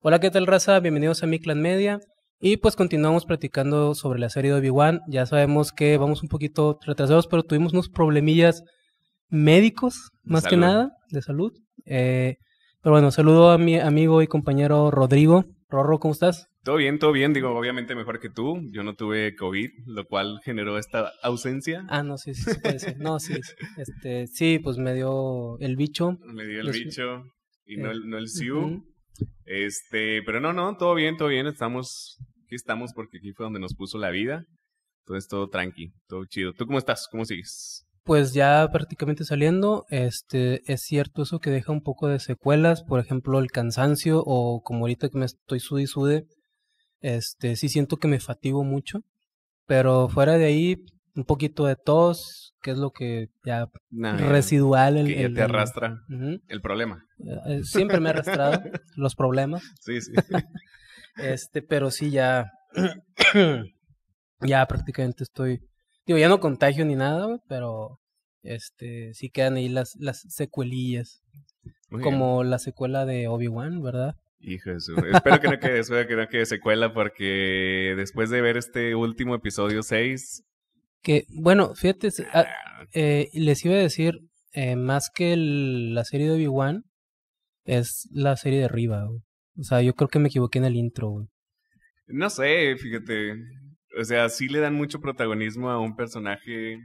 Hola, ¿qué tal raza? Bienvenidos a Mi Clan Media. Y pues continuamos platicando sobre la serie de Obi-Wan. Ya sabemos que vamos un poquito retrasados, pero tuvimos unos problemillas médicos, más que nada, de salud. Eh, pero bueno, saludo a mi amigo y compañero Rodrigo. Rorro, ¿cómo estás? Todo bien, todo bien. Digo, obviamente mejor que tú. Yo no tuve COVID, lo cual generó esta ausencia. Ah, no, sí, sí, sí puede No, sí, Este, sí, pues me dio el bicho. Me dio el bicho y no eh, el, no el este, pero no, no, todo bien, todo bien. Estamos, aquí estamos porque aquí fue donde nos puso la vida. Entonces todo tranqui, todo chido. ¿Tú cómo estás? ¿Cómo sigues? Pues ya prácticamente saliendo, este, es cierto eso que deja un poco de secuelas, por ejemplo el cansancio o como ahorita que me estoy sude y sude, este, sí siento que me fatigo mucho, pero fuera de ahí un poquito de tos, que es lo que ya residual. El, que te arrastra el, problema. Eh, eh, siempre me ha arrastrado los problemas. Sí, sí. este, pero sí, ya. ya prácticamente estoy. Digo, ya no contagio ni nada, pero este sí quedan ahí las, las secuelillas. como la secuela de Obi-Wan, ¿verdad? Hijo de Espero que no quede, espero que no quede secuela porque después de ver este último episodio 6, que, bueno, fíjate, ah, ah. Eh, les iba a decir, eh, más que la serie de Obi-Wan, es la serie de Riva, O sea, yo creo que me equivoqué en el intro, güey. No sé, fíjate. O sea, sí le dan mucho protagonismo a un personaje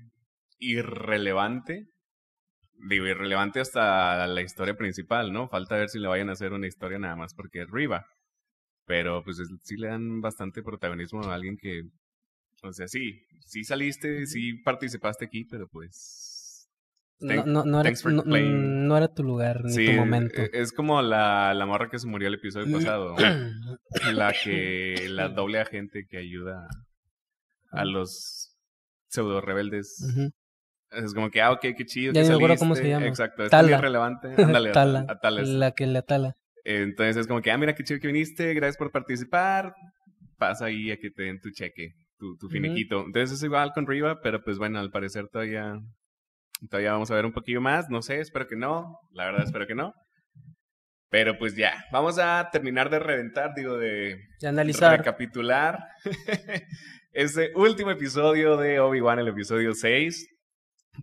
irrelevante. Digo, irrelevante hasta la historia principal, ¿no? Falta ver si le vayan a hacer una historia nada más porque es Riva. Pero pues sí le dan bastante protagonismo a alguien que o sea, sí, sí saliste, sí participaste aquí, pero pues... no, era, tu lugar ni tu e, momento. Es como la, la morra que se murió el episodio pasado. la que. La doble agente que ayuda a los pseudo rebeldes. Es como que, ah, ok, qué chido. Ya que me cómo se llama. Exacto, es muy relevante. Ándale, La que le atala. Entonces es como que, ah, mira qué chido que viniste, gracias por participar. Pasa ahí a que te den tu cheque tu, finiquito. Entonces es igual con Riva, pero pues bueno, al parecer todavía, todavía vamos a ver un poquillo más. No sé, espero que no. La verdad, espero que no. Pero pues ya, vamos a terminar de reventar, digo, de, de analizar. recapitular ese último episodio de Obi-Wan, el episodio 6,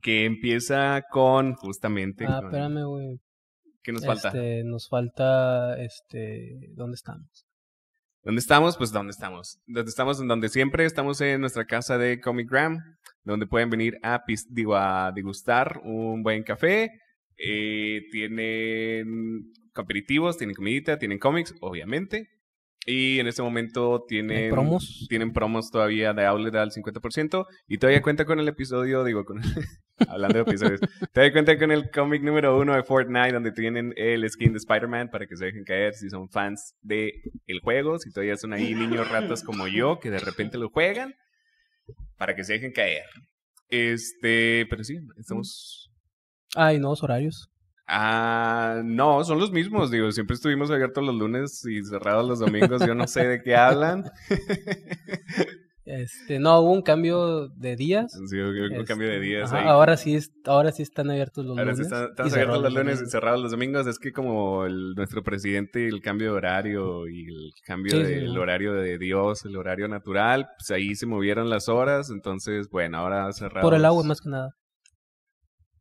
que empieza con justamente... Ah, espérame, güey. ¿Qué nos falta? Este, nos falta, este, ¿dónde estamos? ¿Dónde estamos? Pues donde estamos. Donde estamos, en donde siempre estamos en nuestra casa de Comic Gram, donde pueden venir a, digo, a degustar un buen café. Eh, tienen competitivos, tienen comidita, tienen cómics, obviamente. Y en este momento tienen promos? tienen promos todavía de Outlet al 50% y todavía cuenta con el episodio, digo, con, hablando de episodios. Te doy cuenta con el cómic número uno de Fortnite, donde tienen el skin de Spider-Man para que se dejen caer si son fans del el juego, si todavía son ahí niños ratas como yo que de repente lo juegan, para que se dejen caer. Este, pero sí, estamos. Hay nuevos horarios. Ah, no, son los mismos, digo, siempre estuvimos abiertos los lunes y cerrados los domingos, yo no sé de qué hablan. Este, no, hubo un cambio de días. Sí, hubo un cambio de este, días. Ahora sí, ahora están abiertos los lunes. Ahora sí están, abiertos los lunes y cerrados los domingos. Es que como nuestro presidente, el cambio de horario y el cambio del horario de Dios, el horario natural, pues ahí se movieron las horas. Entonces, bueno, ahora cerrados. Por el agua más que nada.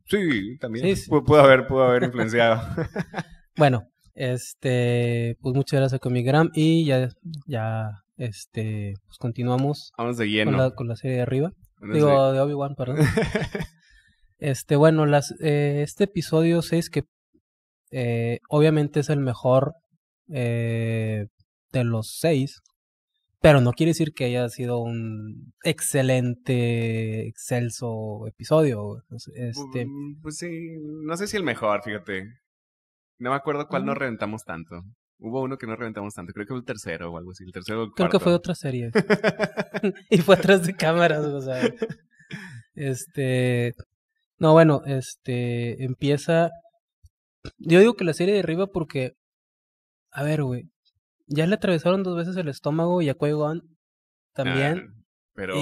Sí, también. pudo haber, pudo haber influenciado. bueno, este, pues muchas gracias con mi gram y ya, ya este, pues continuamos Vamos de lleno. Con, la, serie de arriba. Digo, de Obi-Wan, perdón. este, bueno, las, eh, este episodio 6 que eh, obviamente es el mejor eh, de los 6, pero no quiere decir que haya sido un excelente, excelso episodio. Pues, este... Mm, pues sí, no sé si el mejor, fíjate. No me acuerdo cuál nos reventamos tanto. Hubo uno que no reventamos tanto, creo que fue el tercero o algo así. El tercero creo cuarto. que fue otra serie. y fue atrás de cámaras, o sea. Este. No, bueno, este. Empieza. Yo digo que la serie de arriba porque. A ver, güey. Ya le atravesaron dos veces el estómago y a Gon también. Ah, pero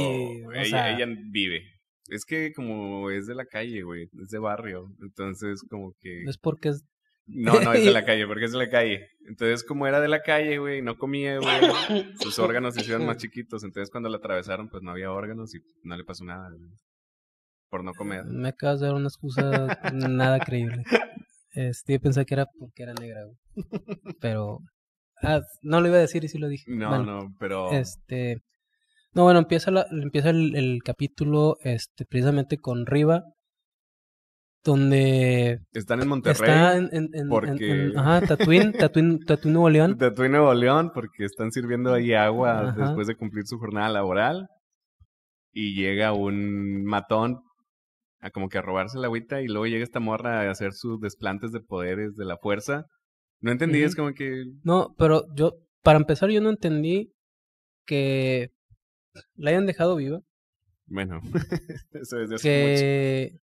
ella vive. Es que como es de la calle, güey, es de barrio, entonces como que... Es porque es no, no, es de la calle, porque es de la calle. Entonces, como era de la calle, güey, no comía, güey, sus órganos se hicieron más chiquitos. Entonces, cuando la atravesaron, pues no había órganos y no le pasó nada, Por no comer. Me acabas de dar una excusa nada creíble. Este, yo pensé que era porque era negra, güey. Pero. Ah, no lo iba a decir y sí lo dije. No, no, pero. Este. No, bueno, empieza, empieza el, el capítulo este, precisamente con Riva donde... Están en Monterrey. en, ajá, Tatuín, Tatuín, Nuevo León. Tatuín, Nuevo León, porque están sirviendo ahí agua después de cumplir su jornada laboral. Y llega un matón a como que a robarse la agüita y luego llega esta morra a hacer sus desplantes de poderes de la fuerza. No entendí, es como que... No, pero yo, para empezar, yo no entendí que la hayan dejado viva. Bueno, eso es hace que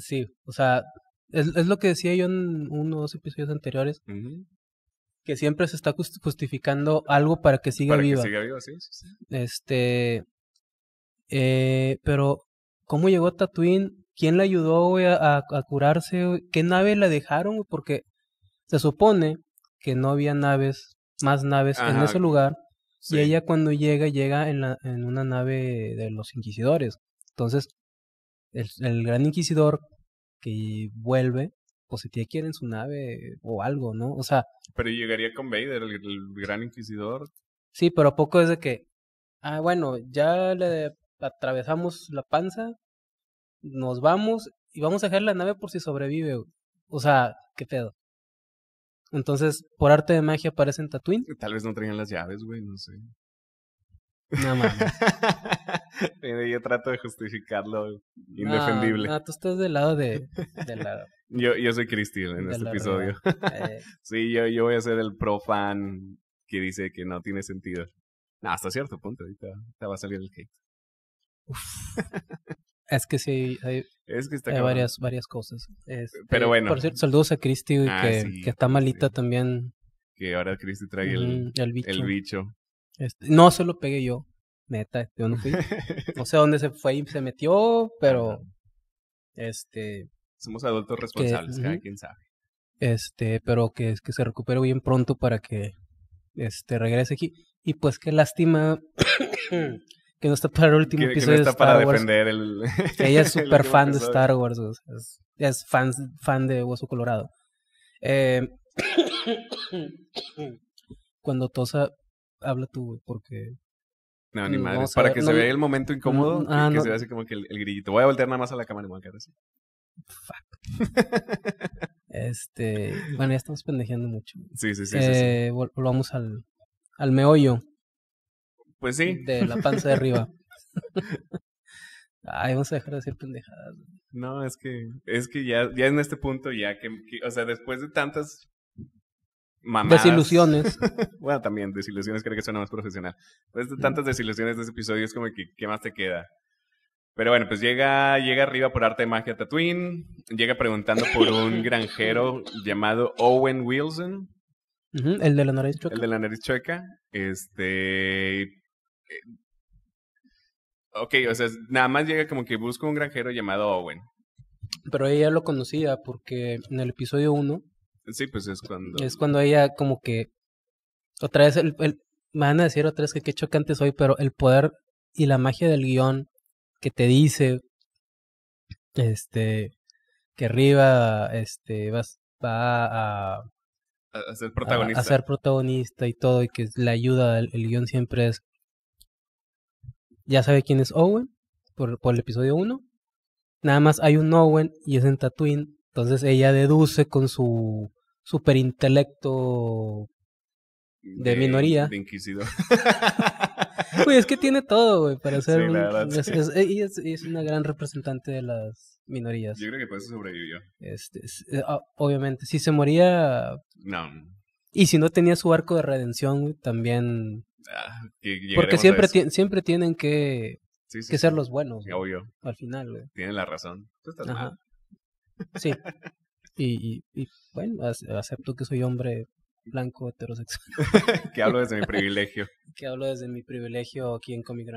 sí, o sea, es, lo que decía yo en uno o dos episodios anteriores, que siempre se está justificando algo para que siga viva. Para que siga viva, sí, Este, eh, pero, ¿cómo llegó Tatooine? ¿Quién la ayudó, a, curarse? ¿Qué nave la dejaron? Porque se supone que no había naves, más naves en ese lugar. Y ella cuando llega, llega en una nave de los inquisidores. Entonces, el, gran inquisidor que vuelve, pues si tiene que en su nave o algo, ¿no? O sea... Pero llegaría con Vader, el, gran inquisidor. Sí, pero a poco es de que, ah, bueno, ya le atravesamos la panza, nos vamos y vamos a dejar la nave por si sobrevive. O sea, qué pedo. Entonces, por arte de magia aparecen Tatooine. Tal vez no traigan las llaves, güey, no sé. No mames. yo trato de justificarlo indefendible. No, tú estás del lado de. lado. yo, yo soy Cristi en este episodio. Eh. sí, yo, yo voy a ser el profan que dice que no tiene sentido. No, hasta cierto punto, ahorita te va a salir el hate. es que sí, hay, es que varias, varias cosas. Este, Pero bueno. Por cierto, saludos a Cristi, ah, que, que, está malita también. Que ahora Cristi trae el, mm, El bicho. Este, no se lo pegué yo, neta, yo no fui. no sé dónde se fue y se metió, pero este somos adultos responsables, cada quien sabe. Este, pero que, que se recupere bien pronto para que este regrese aquí. Y pues qué lástima que no está para el último episodio que no está de para defender el... Ella es súper fan de Star Wars, es, fan, de Hueso Colorado. Eh, cuando tosa, habla tú, güey, porque... No, ni madre. Para que se vea el momento incómodo, y ah, que se vea así como que el, grillito. Voy a voltear nada más a la cámara y me voy a quedar así. Fuck. este, bueno, ya estamos pendejeando mucho. Sí, sí, sí. Eh, volvamos al, meollo. Pues sí. De la panza de arriba. Ay, vamos a dejar de decir pendejadas. No, es que, es que ya, ya en este punto, ya que, o sea, después de tantas Desilusiones. bueno, también, desilusiones creo que suena más profesional. Pues, tantas desilusiones de ese episodio, es como que, ¿qué más te queda? Pero bueno, pues llega, llega arriba por arte de magia Tatooine, llega preguntando por un granjero llamado Owen Wilson. el de la nariz chueca. El de la nariz chueca. Este... Eh, ok, o sea, nada más llega como que busca un granjero llamado Owen. Pero ella lo conocía porque en el episodio 1 Sí, pues es cuando. Es cuando ella, como que. Otra vez, me van a decir otra vez que qué chocante soy, pero el poder y la magia del guión que te dice. Este. Que arriba, este, vas, va a. A ser protagonista. A, ser protagonista y todo, y que la ayuda del guión siempre es. Ya sabe quién es Owen por, por el episodio 1. Nada más hay un Owen y es en Tatooine entonces ella deduce con su superintelecto de, de minoría. De inquisidor. Güey, es que tiene todo, güey, para ser. Sí, es, eh, es, una gran representante de las minorías. Yo creo que por eso sobrevivió. Este, eh, ah, obviamente, si se moría. No. Y si no tenía su arco de redención, también. Ah, porque siempre, siempre tienen que, que ser los buenos. Obvio. Al final, güey. Tienen la razón. Ajá. Sí. Y, y, bueno, acepto que soy hombre blanco heterosexual. que hablo desde mi privilegio. que hablo desde mi privilegio aquí en Comic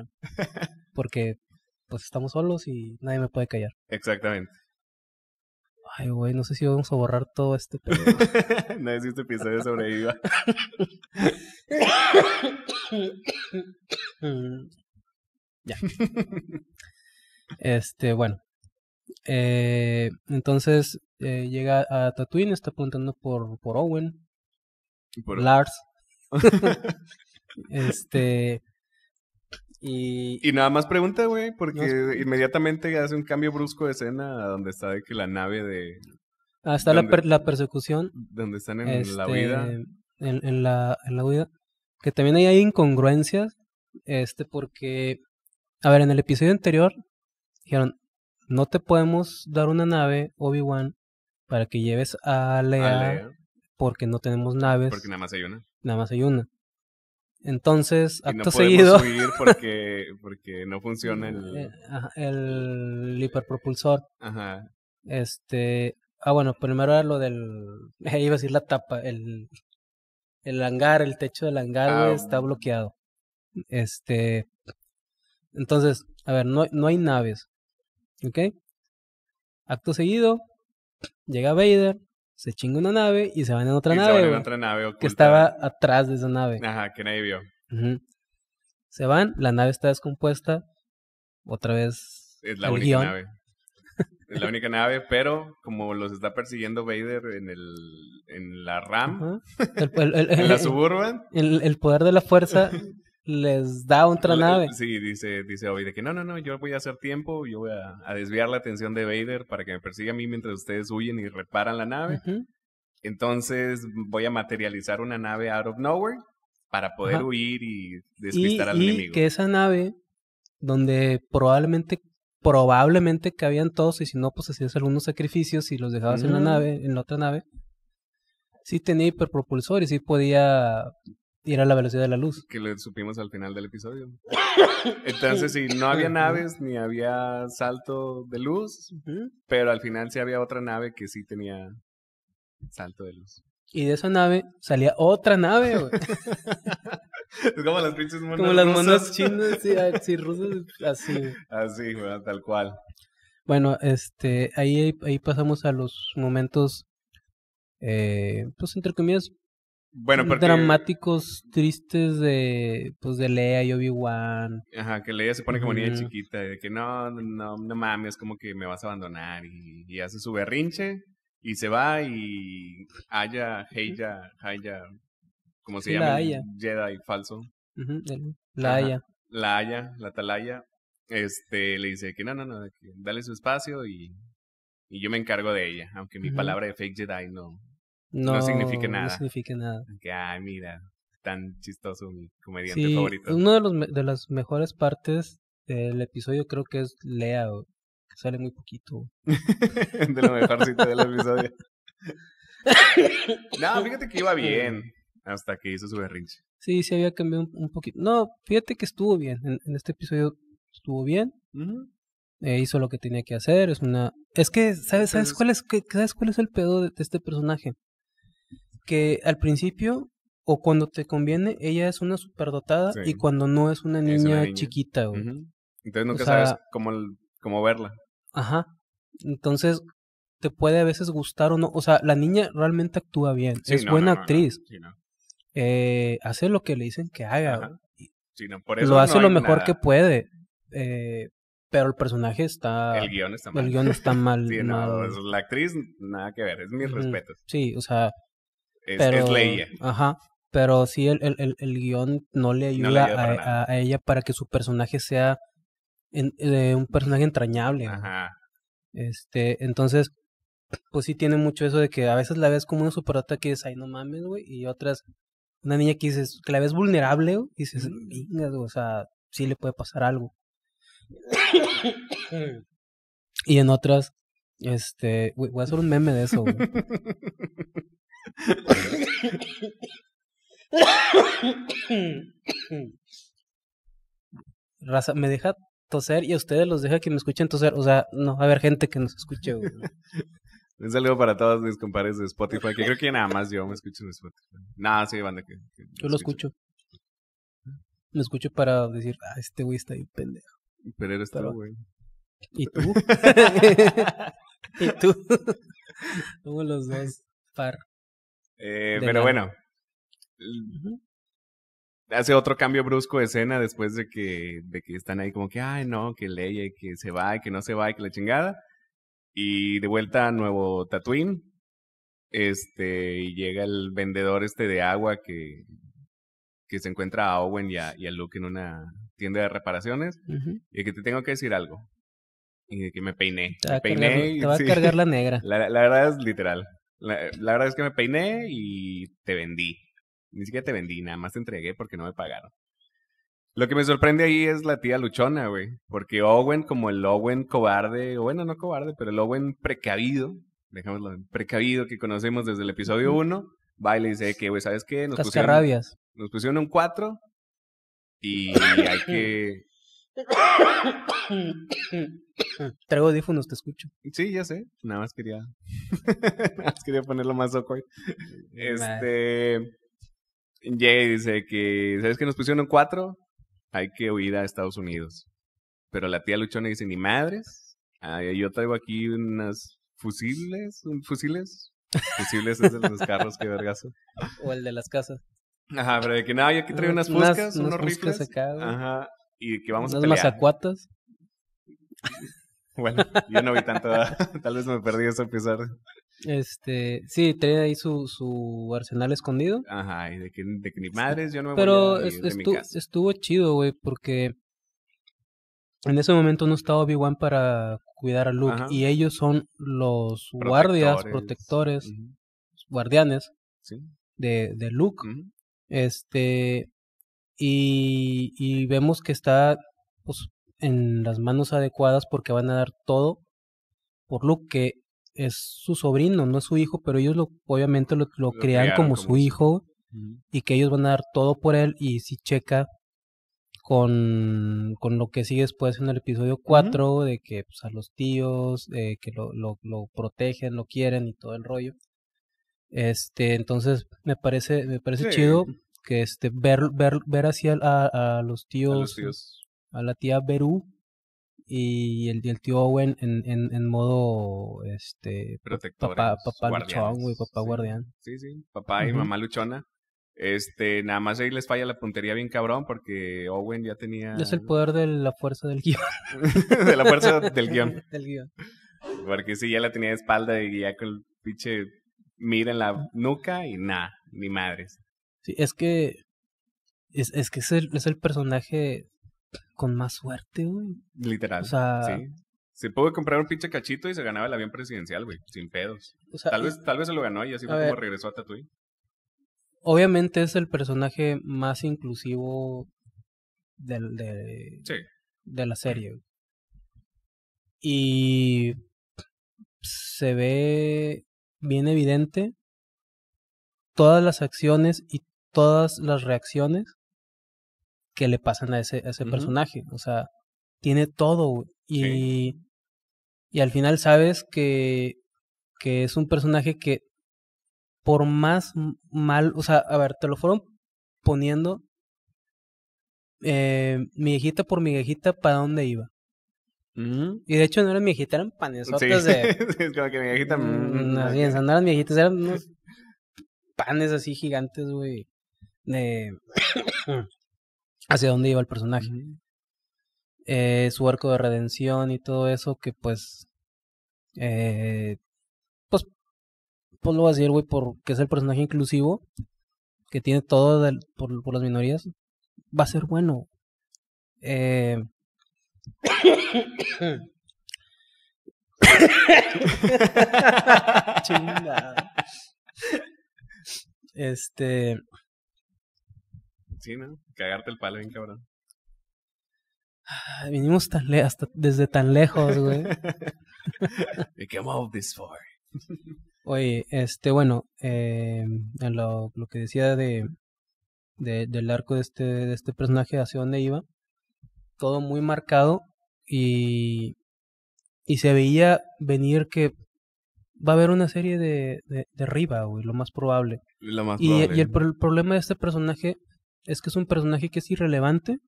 Porque pues estamos solos y nadie me puede callar. Exactamente. Ay, güey, no sé si vamos a borrar todo este pedo. nadie si este episodio sobreviva. ya. Este, bueno. Eh, entonces eh, llega a Tatooine, está preguntando por, por Owen, Lars. este. Y... nada más pregunta, güey, porque inmediatamente hace un cambio brusco de escena a donde está de que la nave de. Ah, la, la, persecución. Donde están en la huida. Este, en, la, en la huida. Que también ahí hay incongruencias. Este, porque. A ver, en el episodio anterior dijeron, no te podemos dar una nave, Obi-Wan, para que lleves a Leia porque no tenemos naves. Porque nada más hay una. Nada más hay una. Entonces, y no seguido. Subir porque, porque no funciona el. Eh, el hiperpropulsor. Ajá. Este. Ah, bueno, primero era lo del. iba a decir la tapa. El, el hangar, el techo del hangar, ah, está bloqueado. Este. Entonces, a ver, no, no hay naves. ¿Ok? Acto seguido, llega Vader, se chinga una nave y se van en otra nave. otra nave Que estaba atrás de esa nave. Ajá, que nadie vio. Se van, la nave está descompuesta. Otra vez. Es la única nave. es la única nave, pero como los está persiguiendo Vader en el en la RAM, en la Suburban. El, poder de la fuerza les da otra nave. Sí, dice, dice Obi que no, no, no, yo voy a hacer tiempo, yo voy a, desviar la atención de Vader para que me persiga a mí mientras ustedes huyen y reparan la nave. Entonces voy a materializar una nave out of nowhere para poder huir y despistar al al y enemigo. Que esa nave, donde probablemente, probablemente cabían todos, y si no, pues hacías algunos sacrificios y los dejabas en la nave, en la otra nave. Sí tenía hiperpropulsor y sí podía era la velocidad de la luz. Que lo supimos al final del episodio. Entonces, sí, no había naves ni había salto de luz, pero al final sí había otra nave que sí tenía salto de luz. Y de esa nave salía otra nave, güey. Es como las pinches monas Como las monas chinas, y sí, ah, rusas, así. Así, güey, tal cual. Bueno, este, ahí, ahí pasamos a los momentos, eh, pues entre comillas, bueno, porque... dramáticos, tristes de, pues, de Leia y Obi-Wan. Ajá, que Leia se pone como niña chiquita, de que no, no, no mames, como que me vas a abandonar y, hace su berrinche y se va y Haya, Haya, Haya, como se llama? Jedi falso. La Haya. La Haya, la Talaya. Este, le dice que no, no, no, dale su espacio y, y yo me encargo de ella, aunque mi palabra de fake Jedi no, no, no significa nada. No nada. ay, mira, tan chistoso mi comediante favorito. Uno de, de las mejores partes del episodio creo que es Lea, que sale muy poquito. de lo mejorcito del episodio. no, fíjate que iba eh. bien hasta que hizo su berrinche. Sí, sí había cambiado un, poquito. No, fíjate que estuvo bien. En, este episodio estuvo bien. Eh, hizo lo que tenía que hacer. Es una. Es que, ¿sabes, ¿sabes cuál es, que, ¿sabes cuál es el pedo de este personaje? que al principio o cuando te conviene, ella es una superdotada y cuando no es una niña, chiquita, Entonces nunca sabes cómo, verla. Ajá. Entonces te puede a veces gustar o no. O sea, la niña realmente actúa bien. es buena actriz. Eh, hace lo que le dicen que haga. Sí, por eso lo hace lo mejor que puede. Eh, pero el personaje está. El guión está mal. El guión está mal. Pues, la actriz, nada que ver. Es mis respeto. respetos. Sí, o sea, es, pero, eh. Ajá. Pero sí, el, el, el guión no le ayuda, a, e, a, ella para que su personaje sea en, eh, un personaje entrañable. Ajá. Este, entonces, pues sí tiene mucho eso de que a veces la ves como una superata que dice ay, no mames, güey, y otras, una niña que dices, que la ves vulnerable, güey, y dices, o sea, sí le puede pasar algo. y en otras, este, güey, voy a hacer un meme de eso, güey. Raza, me deja toser y a ustedes los deja que me escuchen toser. O sea, no a ver, gente que nos escuche, güey. Un saludo para todos mis compadres de Spotify, que creo que nada más yo me escucho en Spotify. Nada, sí, banda que. yo lo escucho. Me escucho para decir, ah, este güey está ahí pendejo. Pero eres estaba, güey. ¿Y tú? ¿Y tú? Como los dos, par. Eh, pero bueno, hace otro cambio brusco de escena después de que, de que están ahí como que, ay, no, que leye, que se va, que no se va, que la chingada. Y de vuelta a nuevo Tatooine. Este, y llega el vendedor este de agua que, que se encuentra a Owen y a, y a Luke en una tienda de reparaciones. Y que te tengo que decir algo. Y que me peiné. Te va a cargar la negra. la verdad es literal. La, verdad es que me peiné y te vendí. Ni siquiera te vendí, nada más te entregué porque no me pagaron. Lo que me sorprende ahí es la tía luchona, güey. Porque Owen, como el Owen cobarde, o bueno, no cobarde, pero el Owen precavido, dejémoslo, precavido que conocemos desde el episodio 1, va y le dice que, güey, ¿sabes qué? Nos pusieron, nos pusieron un 4 y hay que, Traigo audífonos, te escucho. Sí, ya sé. Nada más quería. quería ponerlo más awkward. Este. Jay dice que. ¿Sabes que nos pusieron cuatro? Hay que huir a Estados Unidos. Pero la tía Luchona dice: ni madres. Ah, yo traigo aquí unas fusibles. Fusiles. Fusibles es de los carros, qué vergazo. O el de las casas. Ajá, pero de que no, yo aquí traigo unas fuscas, unos rifles. Ajá y que vamos a pelear. Bueno, yo no vi tanto, tal vez me perdí eso a pesar. Este, sí, trae ahí su, su arsenal escondido. Ajá, y de que, de ni madres, yo no me Pero estuvo chido, güey, porque en ese momento no estaba Obi-Wan para cuidar a Luke y ellos son los guardias, protectores, guardianes ¿Sí? de, de Luke. Este, y, vemos que está pues, en las manos adecuadas porque van a dar todo por Luke, que es su sobrino, no es su hijo, pero ellos lo, obviamente lo, lo, crean como, su hijo y que ellos van a dar todo por él y si checa con, con lo que sigue después en el episodio 4, de que pues, a los tíos, eh, que lo, lo, lo protegen, lo quieren y todo el rollo. Este, entonces me parece, me parece chido que este ver ver ver hacia a, los tíos, a la tía Berú y el, el tío Owen en, modo este protector papá, luchón papá guardián sí sí papá y mamá luchona este nada más ahí les falla la puntería bien cabrón porque Owen ya tenía es el poder de la fuerza del guión de la fuerza del guión del guión porque sí ya la tenía de espalda y ya con el pinche mira en la nuca y nada ni madres es que. Es, que es el, es el personaje con más suerte, güey. Literal. O sea. Sí. Se pudo comprar un pinche cachito y se ganaba el avión presidencial, güey, sin pedos. tal, vez, se lo ganó y así fue como regresó a Tatooine. Obviamente es el personaje más inclusivo del, de, de la serie. Y se ve bien evidente todas las acciones y todas las reacciones que le pasan a ese, ese personaje. O sea, tiene todo. Y, y al final sabes que, que es un personaje que por más mal, o sea, a ver, te lo fueron poniendo eh, mi hijita por mi hijita para dónde iba. Mm. Y de hecho no eran mi eran panesotas de... es como que mi mm, mm, no, eran mi eran unos panes así gigantes, güey. hacia dónde iba el personaje. eh, su arco de redención y todo eso que pues... Eh, pues, pues lo voy a decir, güey, porque es el personaje inclusivo, que tiene todo por, las minorías, va a ser bueno. Eh... este Sí, ¿no? Cagarte el palo bien cabrón. vinimos tan hasta desde tan lejos, güey. We came all this far. Oye, este, bueno, eh, lo, que decía de, del arco de este, de este personaje hacia dónde iba, todo muy marcado y, y se veía venir que va a haber una serie de, de, güey, lo más probable. y, el, problema de este personaje es que es un personaje que es irrelevante,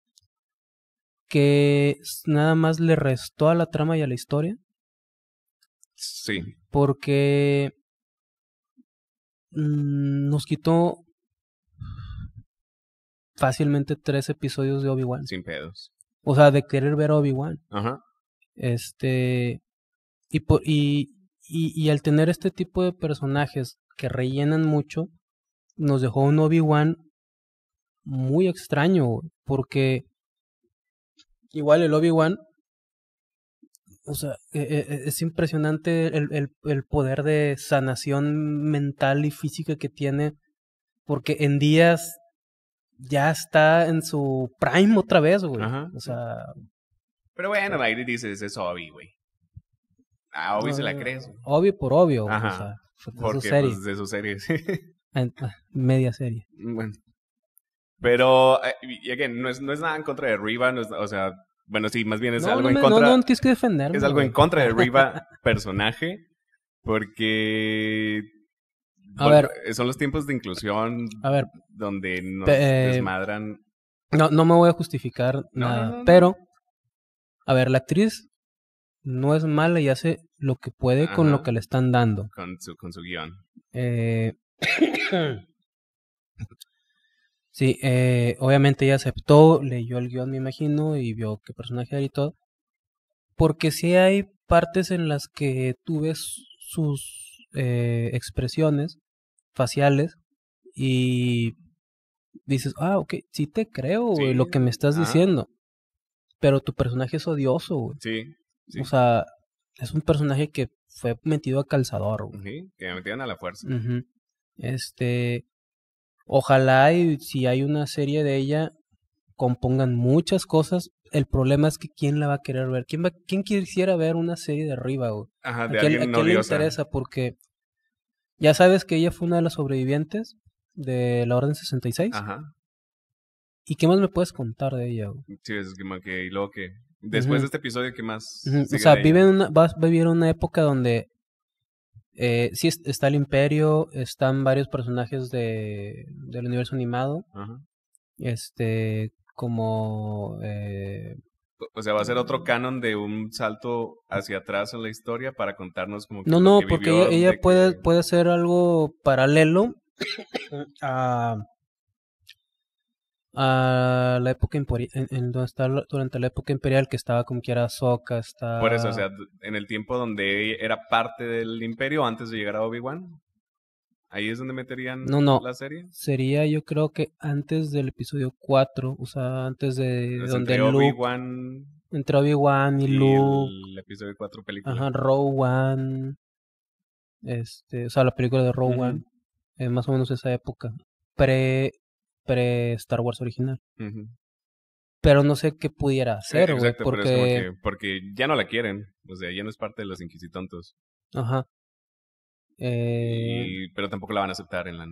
que nada más le restó a la trama y a la historia. Sí. Porque mm, nos quitó fácilmente tres episodios de Obi-Wan. Sin pedos. O sea, de querer ver a Obi-Wan. Ajá. Este. Y, por, y, y, al tener este tipo de personajes que rellenan mucho, nos dejó un Obi-Wan muy extraño, porque igual el Obi-Wan, o sea, e, e, e, es impresionante el, poder de sanación mental y física que tiene, porque en días ya está en su prime otra vez, güey. O sea... Pero bueno, la iri dice dices, es Obi, güey. A ah, Obi se la crees. Güey. Obvio por obvio, O sea, de su serie. Pues, ah, media serie. Bueno. Pero, eh, y again, no es, no es nada en contra de Riva, o sea, bueno, sí, más bien es algo en contra. No, no, tienes que defenderme. Es algo en contra de Riva, personaje, porque. A ver. Eh, son los tiempos de inclusión. A ver. Donde nos eh, desmadran. No, no me voy a justificar nada, pero. A ver, la actriz no es mala y hace lo que puede con lo que le están dando. Con su, con su guión. Eh. Sí, eh, obviamente ella aceptó, leyó el guión, me imagino, y vio qué personaje era y todo. Porque sí hay partes en las que tú ves sus eh, expresiones faciales y dices, ah, ok, sí te creo, lo que me estás diciendo. Pero tu personaje es odioso, güey. Sí, O sea, es un personaje que fue metido a calzador, güey. Sí, que me metieron a la fuerza. Este, Ojalá y si hay una serie de ella, compongan muchas cosas. El problema es que quién la va a querer ver. ¿Quién, quién quisiera ver una serie de arriba, Ajá, ¿A quién, le interesa? Porque ya sabes que ella fue una de las sobrevivientes de la Orden 66. Ajá. ¿Y qué más me puedes contar de ella, Sí, es que, y luego que... Después de este episodio, ¿qué más? O sea, viven a vivir una época donde eh, sí, está el Imperio, están varios personajes de, del universo animado. Este, como. Eh, o sea, va a ser otro eh, canon de un salto hacia atrás en la historia para contarnos como que. No, no, porque ella, puede, puede hacer algo paralelo eh, a, a la época en, durante la época imperial que estaba como que era Soka, está Por eso, o sea, en el tiempo donde era parte del imperio antes de llegar a Obi-Wan. Ahí es donde meterían no, no. la serie. Sería yo creo que antes del episodio 4, o sea, antes de donde entre Obi-Wan entre Obi-Wan y, Luke, el episodio 4 película. Ajá, Rowan. Este, o sea, la película de Rowan, eh, más o menos esa época. Pre pre-Star Wars original. Pero no sé qué pudiera e-, hacer, porque... porque ya no la quieren. O sea, ya no es parte de los inquisitontos. Ajá. Eh pero tampoco la van a aceptar en la.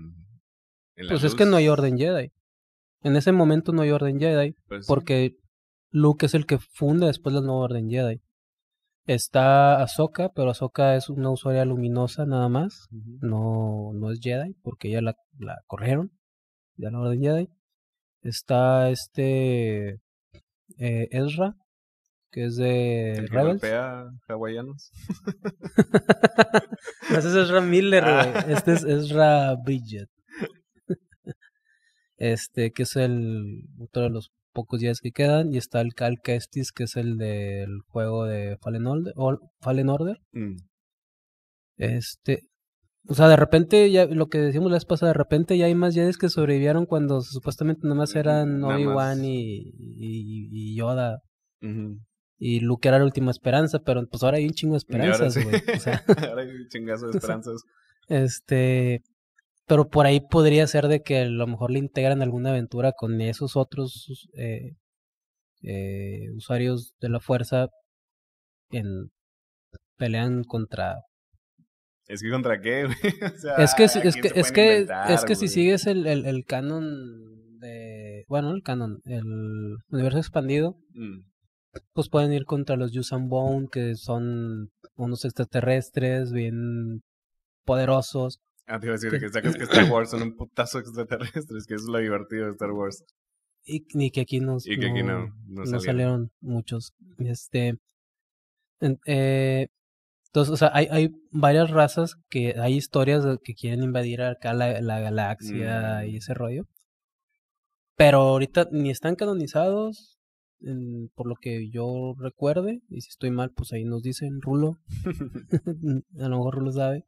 pues es que no hay orden Jedi. En ese momento no hay orden Jedi. Pues porque Luke es el que funda después la nueva orden Jedi. Está Ahsoka, pero Ahsoka es una usuaria luminosa nada más. No no es Jedi porque ya la, la corrieron de la Orden Jedi. Está este eh, Ezra, que es de el hawaianos. no, es Ezra Miller, ah. Este es Ezra Bridget. este, que es el otro de los pocos días que quedan. Y está el Cal Kestis, que es el del juego de Fallen Order. Order. Mm. Este, o sea, de repente, ya lo que decíamos les pasa de repente ya hay más Jedi que sobrevivieron cuando supuestamente nomás eran Obi-Wan y, y, Yoda. Y Luke era la última esperanza, pero pues ahora hay un chingo de esperanzas, güey. ahora hay un chingazo de esperanzas. Este. Pero por ahí podría ser de que a lo mejor le integran alguna aventura con esos otros eh, eh, usuarios de la fuerza en pelean contra es que contra qué, es que, es que, si sigues el, el, canon de. Bueno, el canon, el universo expandido, mm. pues pueden ir contra los and Bone, que son unos extraterrestres bien poderosos. Ah, te iba a decir que, sacas que Star Wars son un putazo extraterrestres, que eso es lo divertido de Star Wars. Y, que aquí no, salieron. muchos. Este. Eh, entonces, o sea, hay, hay varias razas que hay historias que quieren invadir acá la, galaxia y mm. ese rollo. Pero ahorita ni están canonizados, por lo que yo recuerde. Y si estoy mal, pues ahí nos dicen Rulo. A lo mejor Rulo sabe.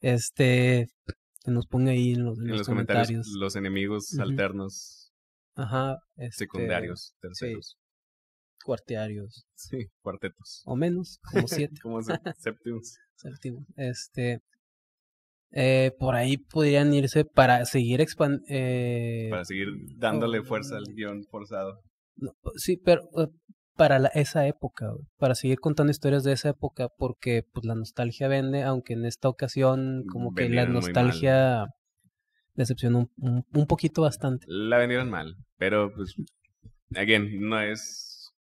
Este, que nos ponga ahí en los, comentarios, los enemigos alternos. Ajá. Este secundarios, terceros cuartearios. Sí, cuartetos. O menos, como siete. como séptimos. Séptimos. Este. Eh, por ahí podrían irse para seguir expand eh, para seguir dándole fuerza al guión forzado. Pues sí, pero para la, esa época, para seguir contando historias de esa época, porque pues la nostalgia vende, aunque en esta ocasión como que la nostalgia decepcionó un, poquito bastante. La vendieron mal, pero pues, again, no es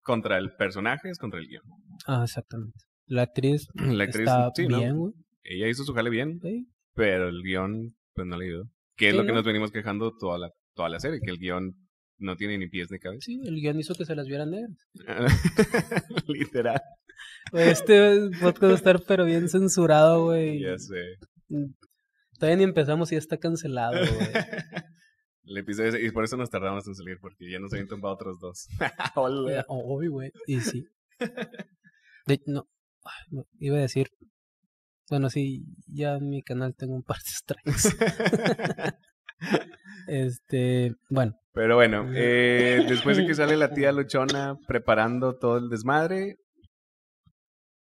contra el personaje es contra el guión. Ah, exactamente. La actriz, la actriz está bien, Ella hizo su jale bien, pero el guión, pues no le ayudó. Que es lo que nos venimos quejando toda la, toda la serie, que el guión no tiene ni pies ni cabeza. Sí, el guión hizo que se las vieran negras. Literal. Este podcast va a estar pero bien censurado, güey. Ya sé. Mm. Todavía ni empezamos y ya está cancelado, güey. y por eso nos tardamos en salir, porque ya nos habían tumbado otros dos. Oh, y sí. De, no, no, iba a decir. Bueno, sí, ya en mi canal tengo un par de extraños. este, bueno. Pero bueno, eh, después de que sale la tía Luchona preparando todo el desmadre,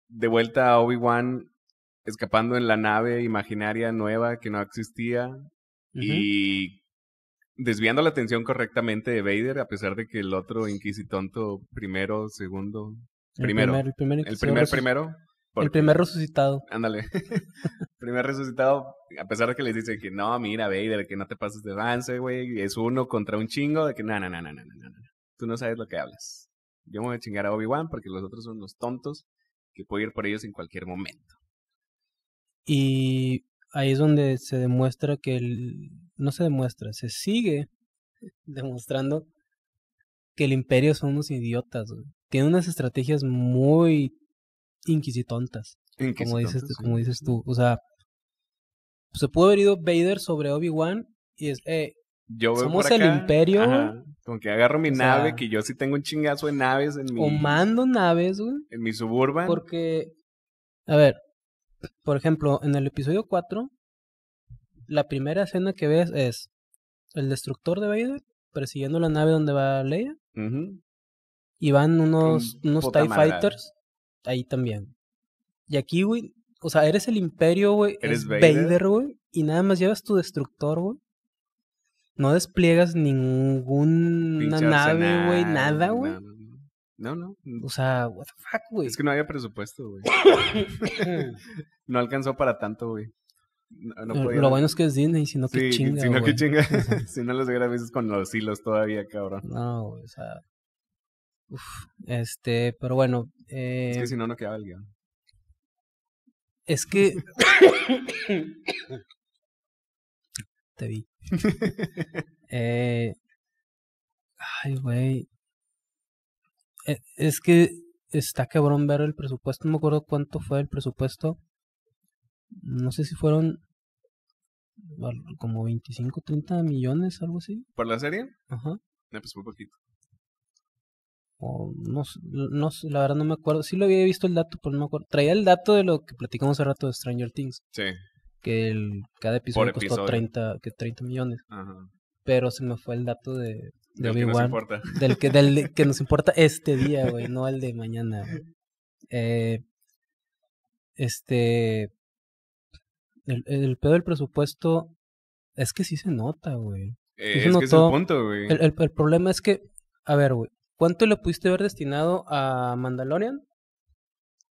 de vuelta a Obi-Wan escapando en la nave imaginaria nueva que no existía y desviando la atención correctamente de Vader, a pesar de que el otro Inquisitonto primero, segundo, primero, el primer, primero, el primer resucitado. Ándale, primer resucitado, a pesar de que les dice que no, mira Vader, que no te pases de avance, güey, es uno contra un chingo, de que no, no, no, no, no, no, no, tú no sabes lo que hablas. Yo me voy a chingar a Obi-Wan porque los otros son los tontos que puedo ir por ellos en cualquier momento. Y ahí es donde se demuestra que el, no se demuestra, se sigue demostrando que el imperio son unos idiotas, güey. Tienen unas estrategias muy inquisitontas, como, dices, como dices tú. O sea, se pudo haber ido Vader sobre Obi-Wan y es, eh, yo somos el imperio. Ajá, como que agarro mi nave, que yo sí tengo un chingazo de naves en mi... O mando naves, güey. En mi suburban. Porque, a ver, por ejemplo, en el episodio 4, la primera escena que ves es el destructor de Vader persiguiendo la nave donde va Leia. Y van unos, unos TIE Fighters ahí también. Y aquí, güey, o sea, eres el imperio, güey. Eres Vader, güey. Y nada más llevas tu destructor, güey. No despliegas ninguna nave, güey, nada, güey. No, no. O sea, what the fuck, güey. Es que no había presupuesto, güey. no alcanzó para tanto, güey. Lo bueno es que es Disney, sino sí, que chinga. Sino que chinga. si no los hubiera con los hilos todavía, cabrón. No, o sea. Uf, este, pero bueno. Eh... Es que eh si no, no queda el guión. Es que. Te vi. eh... Ay, güey. Eh, es que está cabrón ver el presupuesto. No me acuerdo cuánto fue el presupuesto no sé si fueron como 25, 30 millones, algo así. ¿Por la serie? Ajá. No, pues poquito. O no, no, la verdad no me acuerdo. Sí lo había visto el dato, pero no me acuerdo. Traía el dato de lo que platicamos hace rato de Stranger Things. Sí. Que cada episodio costó 30, que 30 millones. Ajá. Pero se me fue el dato de, de Obi-Wan. Del que, del que nos importa este día, güey, no el de mañana. Eh, este, el, el pedo del presupuesto es que sí se nota, güey. es que es el punto, güey. El, problema es que, a ver, güey, ¿cuánto le pudiste ver destinado a Mandalorian?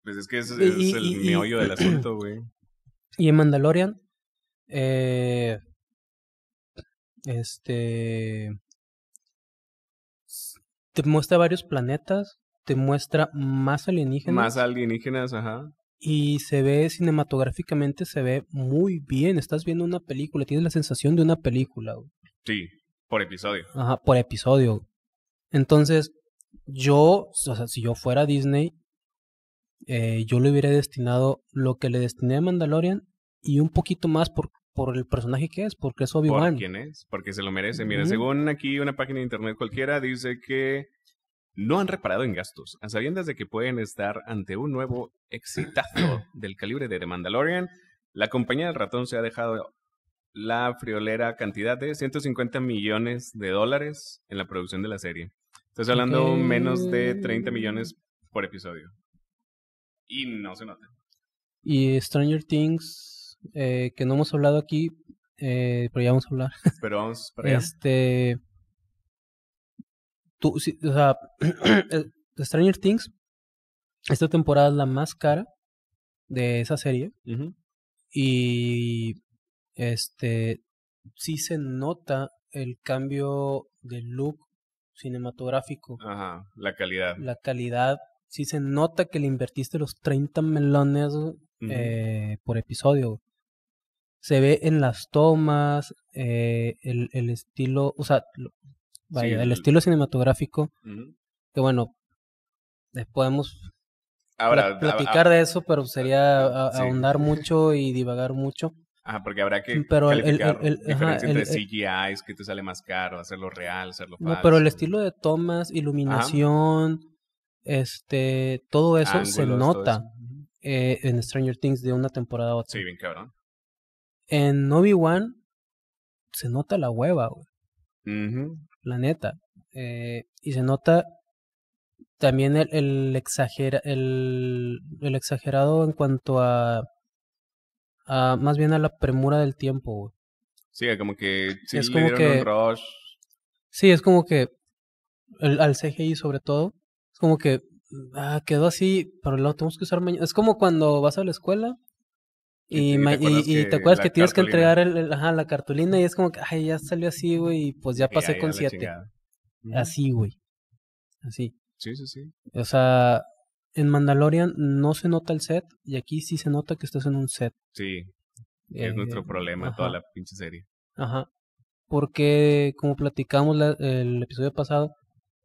Pues es que ese es, el meollo del asunto, güey. Y en Mandalorian, eh, este, te muestra varios planetas, te muestra más alienígenas. Más alienígenas, ajá y se ve cinematográficamente, se ve muy bien. Estás viendo una película, tienes la sensación de una película. Sí, por episodio. Ajá, por episodio. Entonces, yo, o sea, si yo fuera Disney, eh, yo le hubiera destinado lo que le destiné a Mandalorian y un poquito más por, por el personaje que es, porque es obi quién es? Porque se lo merece. Mira, según aquí una página de internet cualquiera, dice que no han reparado en gastos, a sabiendas de que pueden estar ante un nuevo exitazo del calibre de The Mandalorian. La compañía del ratón se ha dejado la friolera cantidad de 150 millones de dólares en la producción de la serie. Estás hablando menos de 30 millones por episodio. Y no se nota. Y Stranger Things, eh, que no hemos hablado aquí, eh, pero ya vamos a hablar. Pero vamos para Este o sea, Stranger Things, esta temporada es la más cara de esa serie. Y este sí se nota el cambio de look cinematográfico. Ajá, la calidad. La calidad. Sí se nota que le invertiste los 30 melones eh, por episodio. Se ve en las tomas, eh, el, el, estilo, o sea, Vaya, el, estilo cinematográfico. Que bueno, eh, podemos platicar de eso, pero sería ahondar mucho y divagar mucho. Ajá, porque habrá que mm, pero el, entre CGI, es que te sale más caro, hacerlo real, hacerlo falso. No, pero el estilo de tomas, iluminación, este, todo eso se nota eh, en Stranger Things de una temporada a otra. Sí, bien cabrón. En obi One se nota la hueva, güey la neta. Eh, y se nota también el, el, el, exagerado en cuanto a, a, más bien a la premura del tiempo, Sí, como que sí es como que, Sí, es como que el, al CGI sobre todo, es como que ah, quedó así, pero lo tenemos que usar mañana. Es como cuando vas a la escuela y, te, acuerdas que, tienes que entregar el, ajá, la cartulina y es como que, ay, ya salió así, güey, y pues ya pasé con siete. Así, güey. Así. Sí, sí, sí. O sea, en Mandalorian no se nota el set y aquí sí se nota que estás en un set. Sí. Es nuestro eh, problema toda la pinche serie. Ajá. Porque como platicamos el episodio pasado,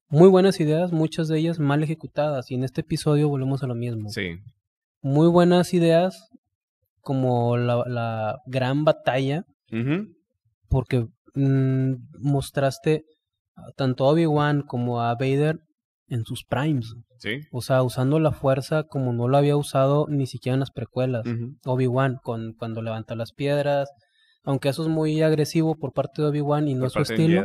muy buenas ideas, muchas de ellas mal ejecutadas y en este episodio volvemos a lo mismo. Sí. Muy buenas ideas, como la, gran batalla, porque mm, mostraste tanto a Obi-Wan como a Vader en sus primes. O sea, usando la fuerza como no lo había usado ni siquiera en las precuelas. Obi-Wan, con, cuando levanta las piedras, aunque eso es muy agresivo por parte de Obi-Wan y no es su estilo.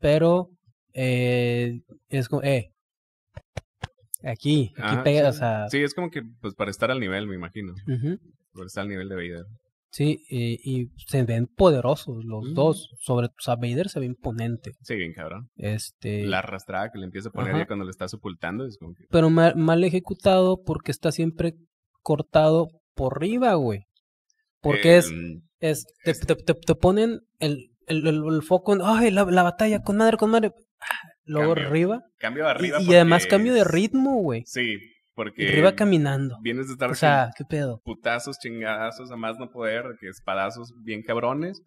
Pero eh, es como, eh, aquí, aquí pegas pega, sí. es como que pues para estar al nivel, me imagino. Porque está al nivel de Vader. Sí, eh, y, se ven poderosos los mm. dos. Sobre, o sea, Vader se ve imponente. Sí, bien cabrón. Este... La arrastrada que le empieza a poner ya cuando le está ocultando es como Pero mal, mal ejecutado porque está siempre cortado por arriba, güey. Porque es, em, es, te, te, ponen el, el, foco en, ay, la, batalla con madre, con madre. Ah, luego arriba. Cambio arriba. Y, y además cambio de ritmo, güey. Sí, porque. iba caminando. Vienes de estar. O sea, ¿qué pedo? Putazos, chingazos, a más no poder, que espadazos bien cabrones.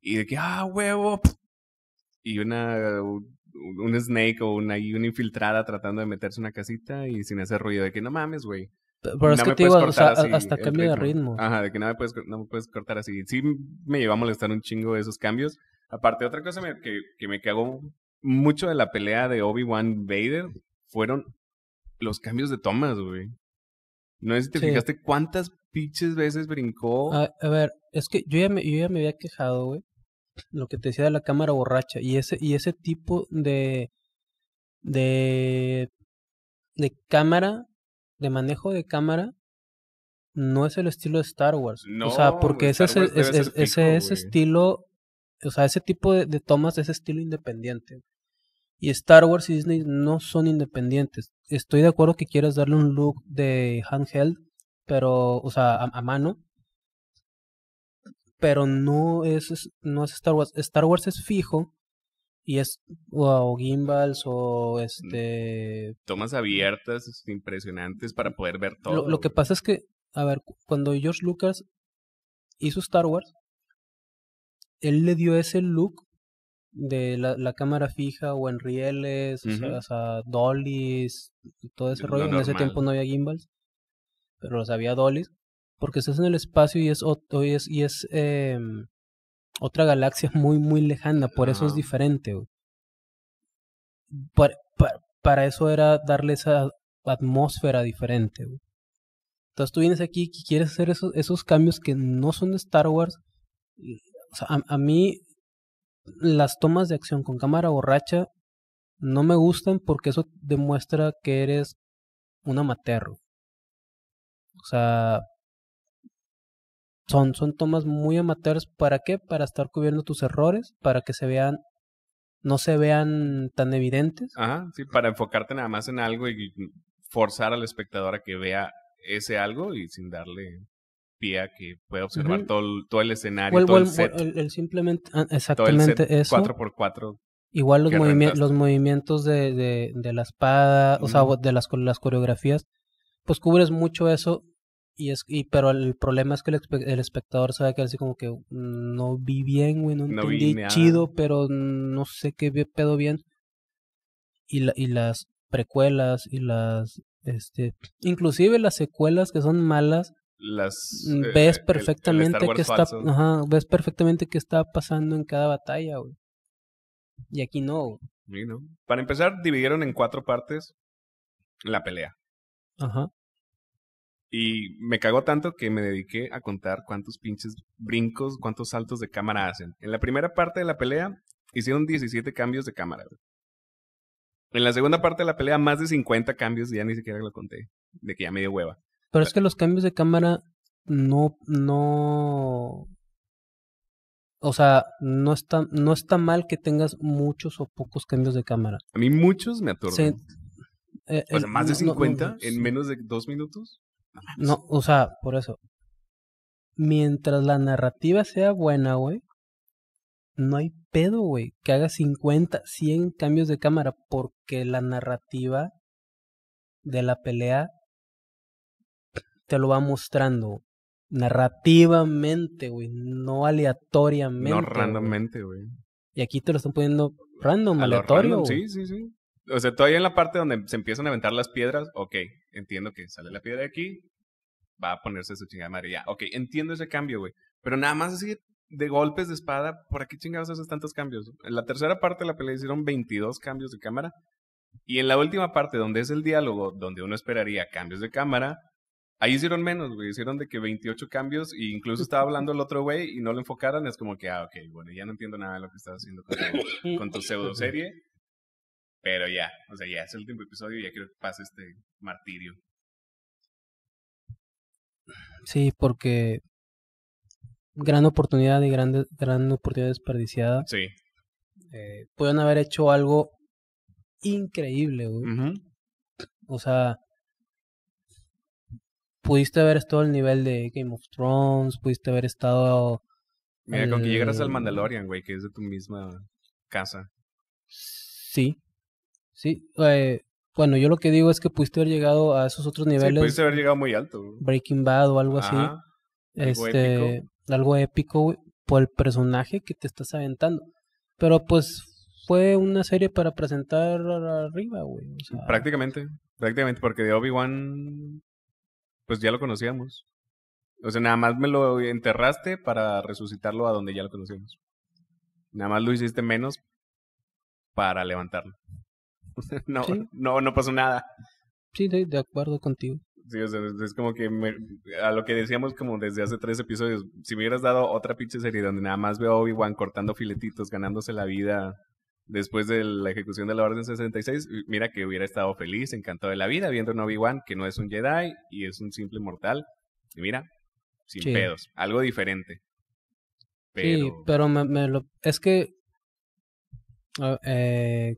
Y de que, ah, huevo. Y una. Un, snake o una, una infiltrada tratando de meterse en una casita y sin hacer ruido. De que no mames, güey. Pero es que te digo, hasta cambio de ritmo. Ajá, de que no me, puedes, no me puedes cortar así. Sí me lleva a molestar un chingo de esos cambios. Aparte, otra cosa que, que me cagó mucho de la pelea de Obi-Wan Vader fueron los cambios de tomas, güey. No sé si te fijaste cuántas pinches veces brincó. A, ver, es que yo ya me, había quejado, güey. Lo que te decía de la cámara borracha. Y ese, y ese tipo de. de. de cámara. de manejo de cámara. No es el estilo de Star Wars. o sea, porque ese, es, estilo. O sea, ese tipo de, de tomas es estilo independiente. Y Star Wars y Disney no son independientes estoy de acuerdo que quieres darle un look de handheld, pero, o sea, a, mano. Pero no es, no es Star Wars. Star Wars es fijo y es o, gimbals o mm. este tomas abiertas impresionantes para poder ver todo. lo que pasa es que a ver, cuando George Lucas hizo Star Wars, él le dio ese look de la, cámara fija o en rieles, o, sea, o sea, dollies, todo ese rollo. En ese tiempo no había gimbals, pero los había dollies, porque estás en el espacio y es, y es, y es eh, otra galaxia muy, muy lejana, por eso es diferente. Para, para, eso era darle esa atmósfera diferente. Entonces tú vienes aquí y quieres hacer esos, esos cambios que no son de Star Wars. a mí las tomas de acción con cámara borracha no me gustan porque eso demuestra que eres un amateur. O sea, son, son tomas muy amateurs. ¿Para qué? Para estar cubriendo tus errores, para que se vean, no se vean tan evidentes. Ajá, sí, para enfocarte nada más en algo y mm, forzar al espectador a que vea ese algo y sin darle que puede observar todo, el escenario, ah, todo el, set. simplemente, exactamente eso. 4x4 Igual los, los movimientos de, la espada, o sea, de las, las coreografías, pues cubres mucho eso, y es y pero el problema es que el, espectador Sabe que así como que mm, no vi bien, güey, no, no entendí chido, pero no sé qué pedo bien. Y, y las precuelas y las, este, inclusive las secuelas que son malas, las... Mm, eh, ves perfectamente que está, ves perfectamente qué está pasando en cada batalla, güey. Y aquí no. Para empezar, dividieron en cuatro partes la pelea. Ajá. Y me cagó tanto que me dediqué a contar cuántos pinches brincos, cuántos saltos de cámara hacen. En la primera parte de la pelea hicieron 17 cambios de cámara. En la segunda parte de la pelea, más de 50 cambios, ya ni siquiera lo conté, de que ya me dio hueva. Pero es que los cambios de cámara no, no, o sea, no está, no está mal que tengas muchos o pocos cambios de cámara. A mí muchos me atormentan. Eh, o sea, eh, más de 50 en menos de dos minutos. No, o sea, por eso. Mientras la narrativa sea buena, güey, no hay pedo, güey, que haga 50, 100 cambios de cámara, porque la narrativa de la pelea te lo va mostrando narrativamente, güey, no aleatoriamente. No randommente, güey. Y aquí te lo están poniendo random, aleatorio. sí, sí, sí. O sea, todavía en la parte donde se empiezan a aventar las piedras, ok, entiendo que sale la piedra de aquí, va a ponerse su chingada madre, ya, ok, entiendo ese cambio, güey. Pero nada más así de golpes de espada, ¿por qué chingados haces tantos cambios? En la tercera parte de la pelea hicieron 22 cambios de cámara. Y en la última parte, donde es el diálogo, donde uno esperaría cambios de cámara, Ahí hicieron menos, güey. Hicieron de que 28 cambios e incluso estaba hablando el otro güey y no lo enfocaron. Es como que, ah, ok, bueno, ya no entiendo nada de lo que estás haciendo con tu, pseudo serie. Pero ya, o sea, ya es el último episodio y ya quiero que pase este martirio. Sí, porque gran oportunidad y gran, gran oportunidad desperdiciada. Sí. Eh, pueden haber hecho algo increíble, güey. O sea, pudiste haber estado al nivel de Game of Thrones, pudiste haber estado... Mira, con que llegaras al Mandalorian, güey, que es de tu misma casa. Sí, sí. Eh, bueno, yo lo que digo es que pudiste haber llegado a esos otros niveles. pudiste haber llegado muy alto. Breaking Bad o algo así. Algo este, Algo épico, güey, por el personaje que te estás aventando. Pero pues fue una serie para presentar arriba, güey. prácticamente, prácticamente, porque de Obi-Wan pues ya lo conocíamos. O sea, nada más me lo enterraste para resucitarlo a donde ya lo conocíamos. Nada más lo hiciste menos para levantarlo. no, no, no pasó nada. Sí, de, acuerdo contigo. Sí, es como que a lo que decíamos como desde hace tres episodios, si me hubieras dado otra pinche serie donde nada más veo a Obi-Wan cortando filetitos, ganándose la vida después de la ejecución de la Orden 66, mira que hubiera estado feliz, encantado de la vida, viendo un Obi-Wan que no es un Jedi y es un simple mortal. Y mira, sin pedos, algo diferente. Pero... Sí, pero me, lo... es que, eh,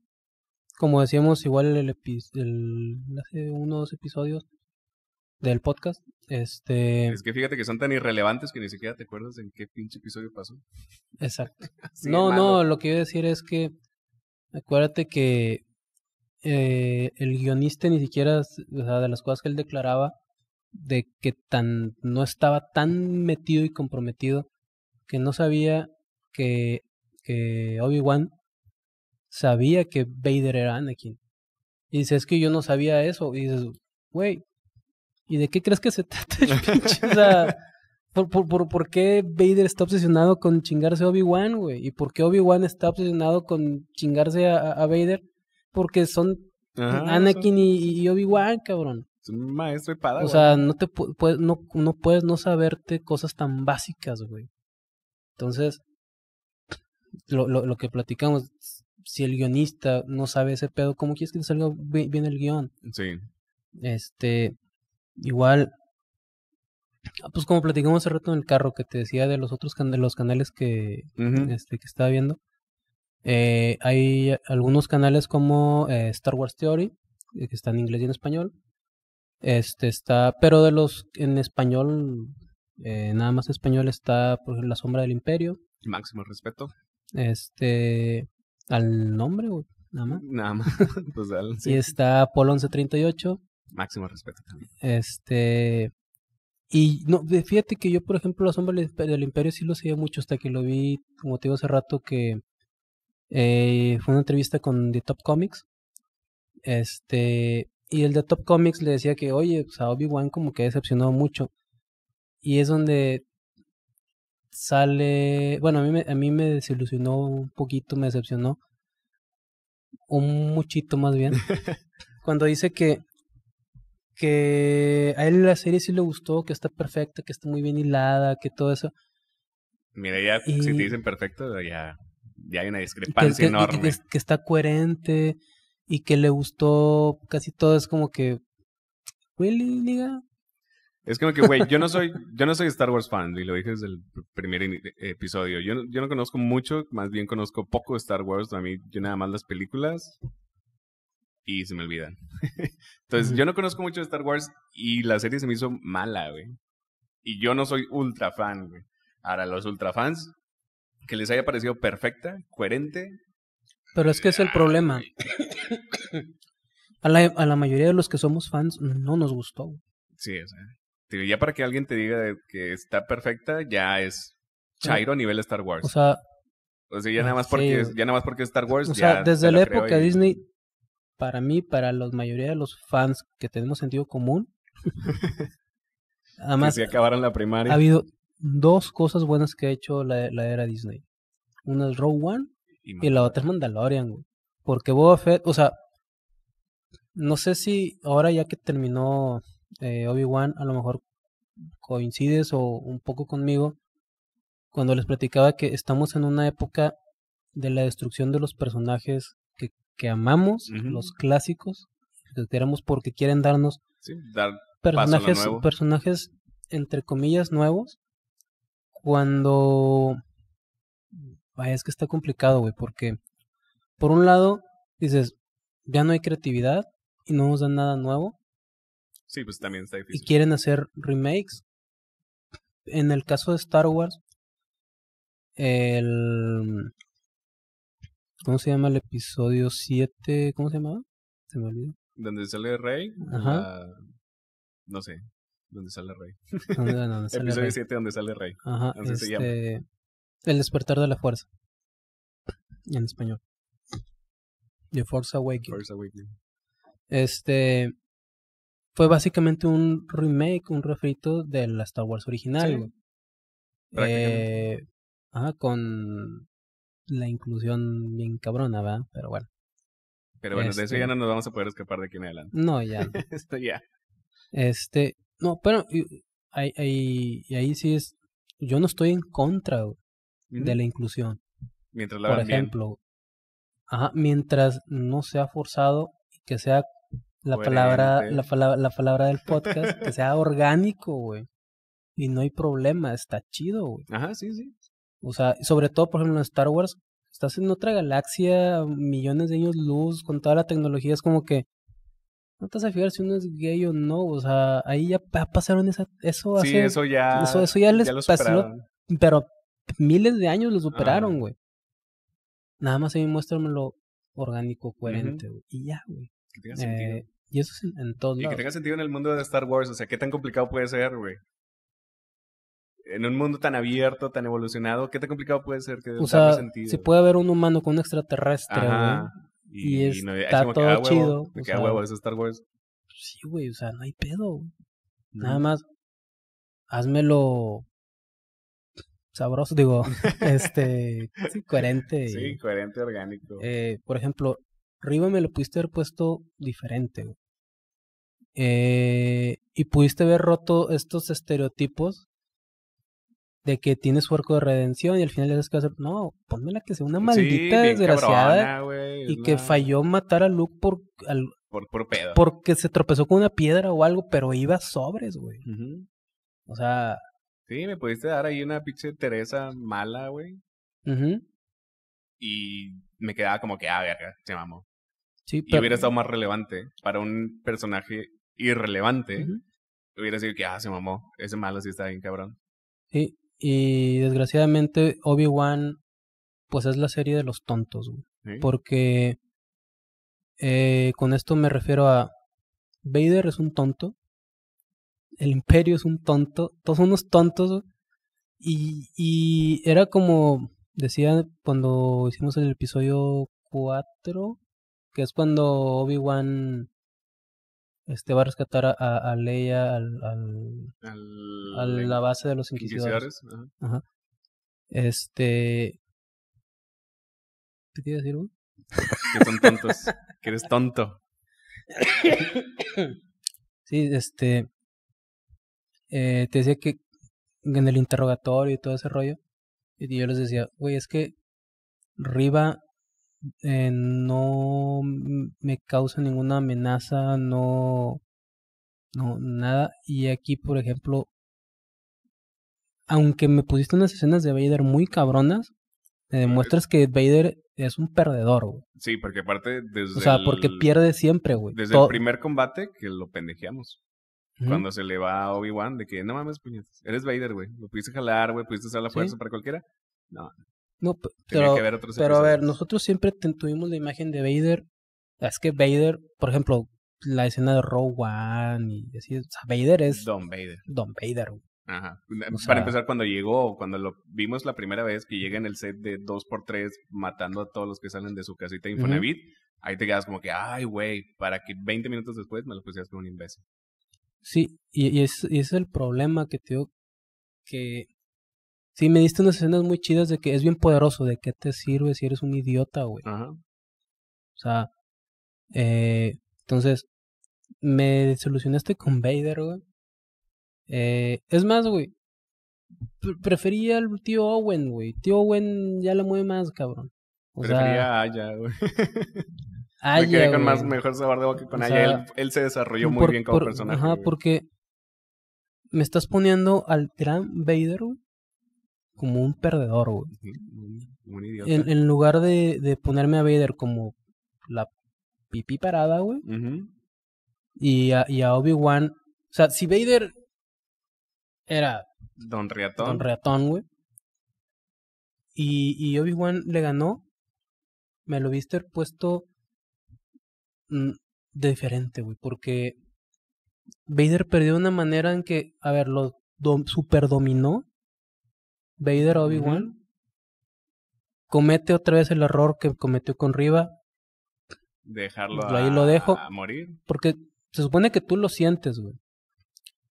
como decíamos igual el, hace uno o dos episodios del podcast, este... Es que fíjate que son tan irrelevantes que ni siquiera te acuerdas en qué pinche episodio pasó. Exacto. no, no, lo que iba decir es que Acuérdate que eh, el guionista ni siquiera, o sea, de las cosas que él declaraba, de que tan no estaba tan metido y comprometido que no sabía que, que Obi-Wan sabía que Vader era Anakin. Y dice, es que yo no sabía eso. Y dices, güey, ¿y de qué crees que se trata pinche? ¿Por, qué Vader está obsesionado con chingarse a Obi-Wan, güey? ¿Y por qué Obi-Wan está obsesionado con chingarse a, Vader? Porque son Anakin y, Obi-Wan, cabrón. Es un maestro y padre. O sea, no, te puedes, no, puedes no saberte cosas tan básicas, güey. Entonces, lo, lo, lo que platicamos, si el guionista no sabe ese pedo, ¿cómo quieres que te salga bien el guión? Sí. Este, igual, Ah, pues como platicamos hace rato en el carro que te decía de los otros los canales que, este, que estaba viendo, eh, hay algunos canales como eh, Star Wars Theory, eh, que está en inglés y en español. Este está, pero de los en español, nada más español está por La Sombra del Imperio. Máximo respeto. Este, al nombre, nada más. Nada más, pues, Y está Polonce 1138. Máximo respeto también. Este, y no, fíjate que yo, por ejemplo, la sombra del imperio sí lo sabía mucho hasta que lo vi, como te digo hace rato, que eh, fue una entrevista con The Top Comics. Este, y el de Top Comics le decía que, oye, o pues, sea, Obi-Wan como que decepcionó mucho. Y es donde sale, bueno, a mí, me, a mí me desilusionó un poquito, me decepcionó. Un muchito más bien. cuando dice que que a él la serie sí le gustó, que está perfecta, que está muy bien hilada, que todo eso. Mira, ya si te dicen perfecto, ya, hay una discrepancia enorme. Que, está coherente y que le gustó casi todo, es como que. ¿Really, liga? Es como que, güey, yo no soy, yo no soy Star Wars fan, y lo dije desde el primer eh, episodio. Yo no, yo no conozco mucho, más bien conozco poco Star Wars. A mí, yo nada más las películas, y se me olvidan. Entonces, yo no conozco mucho de Star Wars y la serie se me hizo mala, güey. Y yo no soy ultra fan, güey. Ahora, los ultra fans, que les haya parecido perfecta, coherente. Pero es que es el problema. a, la, mayoría de los que somos fans no nos gustó. Sí, o sea, ya para que alguien te diga que está perfecta, ya es Chairo a nivel Star Wars. O sea, o sea, ya ah, nada más porque, ya nada más porque Star Wars. O sea, desde la, época Disney para mí, para la mayoría de los fans que tenemos sentido común. además, acabaron la primaria. Ha habido dos cosas buenas que ha hecho la, era Disney. Una es Rogue One y, la otra es Mandalorian, güey. Porque Boba Fett, o sea, no sé si ahora ya que terminó eh, Obi-Wan, a lo mejor coincides o un poco conmigo, cuando les platicaba que estamos en una época de la destrucción de los personajes que amamos, los clásicos, que queremos porque quieren darnos personajes, personajes entre comillas nuevos. Cuando vaya es que está complicado, güey, porque por un lado dices, ya no hay creatividad y no nos dan nada nuevo. Sí, pues también está difícil. Y quieren hacer remakes. En el caso de Star Wars, el ¿Cómo se llama el episodio 7? ¿Cómo se llamaba? Se me olvidó. Donde sale Rey. Ajá. No sé. Donde sale Rey. episodio 7 donde sale Rey. Ajá. se llama. Este, el despertar de la fuerza. En español. The Force Awakening. Force Este. Fue básicamente un remake, un refrito de la Star Wars original. Eh, ajá, con la inclusión bien cabrona, ¿verdad? Pero bueno. Pero bueno, de eso ya este no nos vamos a poder escapar de aquí en adelante. No, ya. Esto ya. Este, no, pero y, ahí, sí es, yo no estoy en contra de la inclusión. Mientras la Por ejemplo, ajá, mientras no sea forzado y que sea la palabra, la palabra, la palabra del podcast, que sea orgánico, güey. Y no hay problema, está chido, güey. Ajá, sí, sí. O sea, sobre todo, por ejemplo, en Star Wars, estás en otra galaxia, millones de años luz, con toda la tecnología, es como que no te vas a fijar si uno es gay o no, o sea, ahí ya pasaron esa, eso Sí, eso ya... Eso, ya les pasó, pero miles de años lo superaron, güey. Nada más muéstrame lo orgánico, coherente, Y ya, güey. Que tenga sentido. Eh, y eso es en, todo. Y que tenga sentido en el mundo de Star Wars, o sea, qué tan complicado puede ser, güey en un mundo tan abierto, tan evolucionado, ¿qué tan complicado puede ser que o sea, sentido? Si puede haber un humano con un extraterrestre, Y, está todo ah, chido. Ah, huevo, es Star Wars. Pues sí, güey, o sea, no hay pedo. Nada más, házmelo sabroso, digo, este, sí, coherente. Sí, coherente, orgánico. Eh, por ejemplo, Riva me lo pudiste haber puesto diferente, Eh, y pudiste haber roto estos estereotipos de que tienes su de redención y al final le das que hacer. No, la que sea una maldita desgraciada. y que falló matar a Luke por, por, pedo. Porque se tropezó con una piedra o algo, pero iba sobres, güey. O sea. Sí, me pudiste dar ahí una pinche Teresa mala, güey. Y me quedaba como que, ah, verga, se mamó. Sí, pero... Y hubiera estado más relevante para un personaje irrelevante. Hubiera sido que, ah, se mamó. Ese malo sí está bien, cabrón. Sí, y desgraciadamente Obi-Wan, pues es la serie de los tontos, Porque eh, con esto me refiero a Vader es un tonto, el imperio es un tonto, todos son unos tontos. Y, y era como decía cuando hicimos el episodio 4, que es cuando Obi-Wan este va a rescatar a, a, Leia al, al, a la base de los inquisidores. Este. ¿Qué te decir, que son tontos. que eres tonto. sí, este. Eh, te decía que en el interrogatorio y todo ese rollo. Y yo les decía, güey, es que Riva eh, no me causa ninguna amenaza, no, no, nada. Y aquí, por ejemplo, aunque me pusiste unas escenas de Vader muy cabronas, Te demuestras que Vader es un perdedor, Sí, porque aparte desde O sea, porque pierde siempre, güey. Desde el primer combate que lo pendejeamos. Cuando se le va a Obi-Wan de que, no mames, puñetas, eres Vader, güey. Lo pudiste jalar, güey, pudiste usar la fuerza para cualquiera. No, no, pero, ver pero a ver, nosotros siempre tuvimos la imagen de Vader. Es que Vader, por ejemplo, la escena de Rowan y así, o sea, Vader es... Don Vader. Don Vader. Ajá. Para empezar, cuando llegó, cuando lo vimos la primera vez que llega en el set de 2x3 matando a todos los que salen de su casita de Infonavit, ahí te quedas como que, ay, güey, para que 20 minutos después me lo pusieras como un imbécil. Sí, y, es, es el problema que tengo que Sí, me diste unas escenas muy chidas de que es bien poderoso, de qué te sirve si eres un idiota, güey. Ajá. O sea, eh, entonces, me solucionaste con Vader, güey. Eh, es más, güey, prefería al tío Owen, güey. Tío Owen ya la mueve más, cabrón. prefería a Aya, güey. Aya, con más, mejor sabor de boca con Aya. Él, se desarrolló muy bien como personaje. Ajá, porque me estás poniendo al gran Vader, güey como un perdedor, güey. Un idiota. En, lugar de, ponerme a Vader como la pipí parada, güey. Y a, Obi-Wan. O sea, si Vader era. Don Riatón. Don Riatón, güey. Y, Obi-Wan le ganó. Me lo viste puesto. De mm, diferente, güey. Porque. Vader perdió de una manera en que. A ver, lo super dominó. Vader Obi-Wan. Comete otra vez el error que cometió con Riva. Dejarlo ahí a, lo dejo, morir. Porque se supone que tú lo sientes, güey.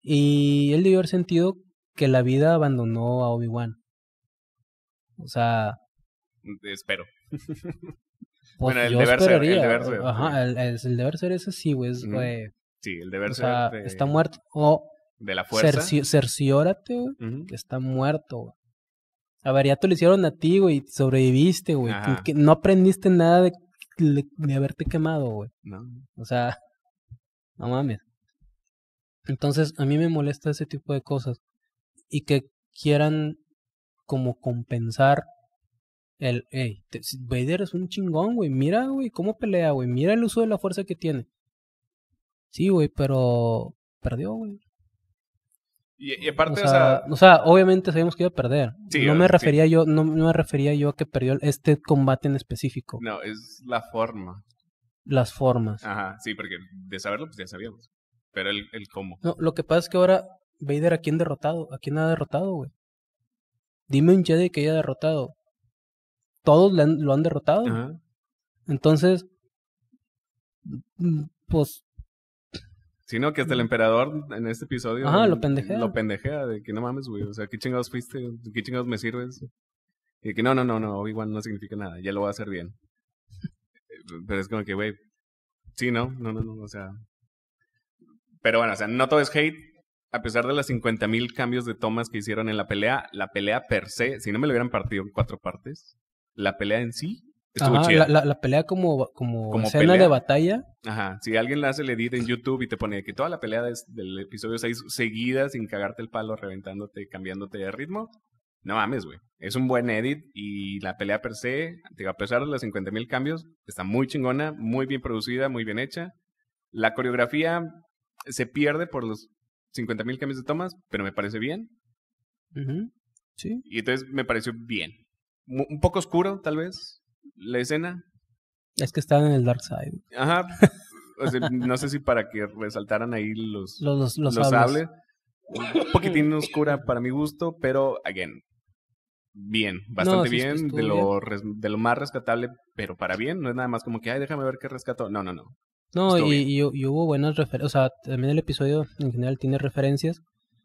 Y él debió haber sentido que la vida abandonó a Obi-Wan. O sea. Espero. Pues, bueno, el deber, ser, el deber ser. Ajá, el, ser ese sí, güey. güey. Sí, el deber ser. Está muerto. O. De la fuerza. cerciórate, güey, está muerto, güey. A variato le hicieron a ti, güey, sobreviviste, güey. no aprendiste nada de, de haberte quemado, güey. No. O sea, no mames. Entonces, a mí me molesta ese tipo de cosas. Y que quieran como compensar el, ey, Vader es un chingón, güey. Mira, güey, cómo pelea, güey. Mira el uso de la fuerza que tiene. Sí, güey, pero perdió, güey. Y, aparte, o sea, o sea, obviamente sabíamos que iba a perder. no me refería yo, no, me refería yo a que perdió este combate en específico. No, es la forma. Las formas. Ajá, sí, porque de saberlo, pues ya sabíamos. Pero el, el cómo. No, lo que pasa es que ahora Vader a quién derrotado, a quién ha derrotado, güey. Dime un Jedi que haya derrotado. Todos lo han derrotado. Entonces, mm, pues Sino que hasta el emperador en este episodio. lo pendejea. de que no mames, güey. O sea, ¿qué chingados fuiste? ¿Qué chingados me sirves? Y que no, no, no, no, igual no significa nada, ya lo voy a hacer bien. Pero es como que, güey, sí, no, no, no, no, o sea. Pero bueno, o sea, no todo es hate. A pesar de las 50.000 cambios de tomas que hicieron en la pelea, la pelea per se, si no me lo hubieran partido en cuatro partes, la pelea en sí la, pelea como, como, escena de batalla. Ajá. Si alguien la hace el edit en YouTube y te pone que toda la pelea del episodio 6 seguida sin cagarte el palo, reventándote, cambiándote de ritmo, no mames, güey. Es un buen edit y la pelea per se, a pesar de los 50.000 cambios, está muy chingona, muy bien producida, muy bien hecha. La coreografía se pierde por los 50.000 cambios de tomas, pero me parece bien. Sí. Y entonces me pareció bien. Un poco oscuro, tal vez, la escena. Es que están en el Dark Side. Ajá. no sé si para que resaltaran ahí los, los, los, los, Un poquitín oscura para mi gusto, pero, again, bien, bastante bien, de lo, de lo más rescatable, pero para bien, no es nada más como que, ay, déjame ver qué rescato. No, no, no. No, y, y, hubo buenas referencias, o sea, también el episodio en general tiene referencias,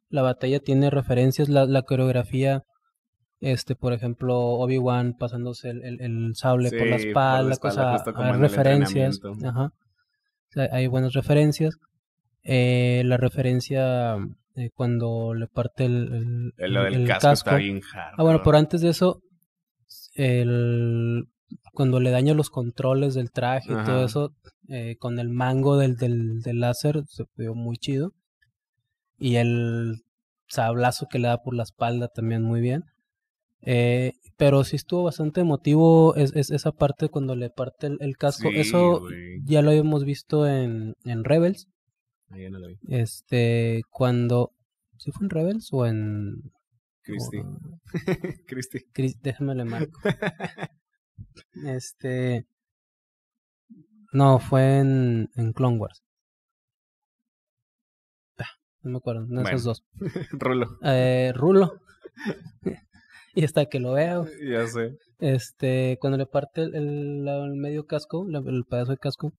la batalla tiene referencias, la, la coreografía este por ejemplo Obi-Wan pasándose el, sable por la espalda, hay ah, referencias, hay buenas referencias. Eh, la referencia eh, cuando le parte el, el, casco, Ah, bueno, pero antes de eso, el, cuando le daña los controles del traje y todo eso, eh, con el mango del, del, del láser, se vio muy chido. Y el sablazo que le da por la espalda también muy bien. Eh, pero sí estuvo bastante emotivo es, esa parte cuando le parte el, casco. Eso ya lo habíamos visto en, en Rebels. Ahí no lo vi. Este, cuando... ¿Sí fue en Rebels o en... Christy. Christy. déjame le marco. este... No, fue en, en Clone Wars. Ah, no me acuerdo, no esos dos. Rulo. Eh, Rulo y hasta que lo vea. Ya sé. Este, cuando le parte el, medio casco, el pedazo de casco,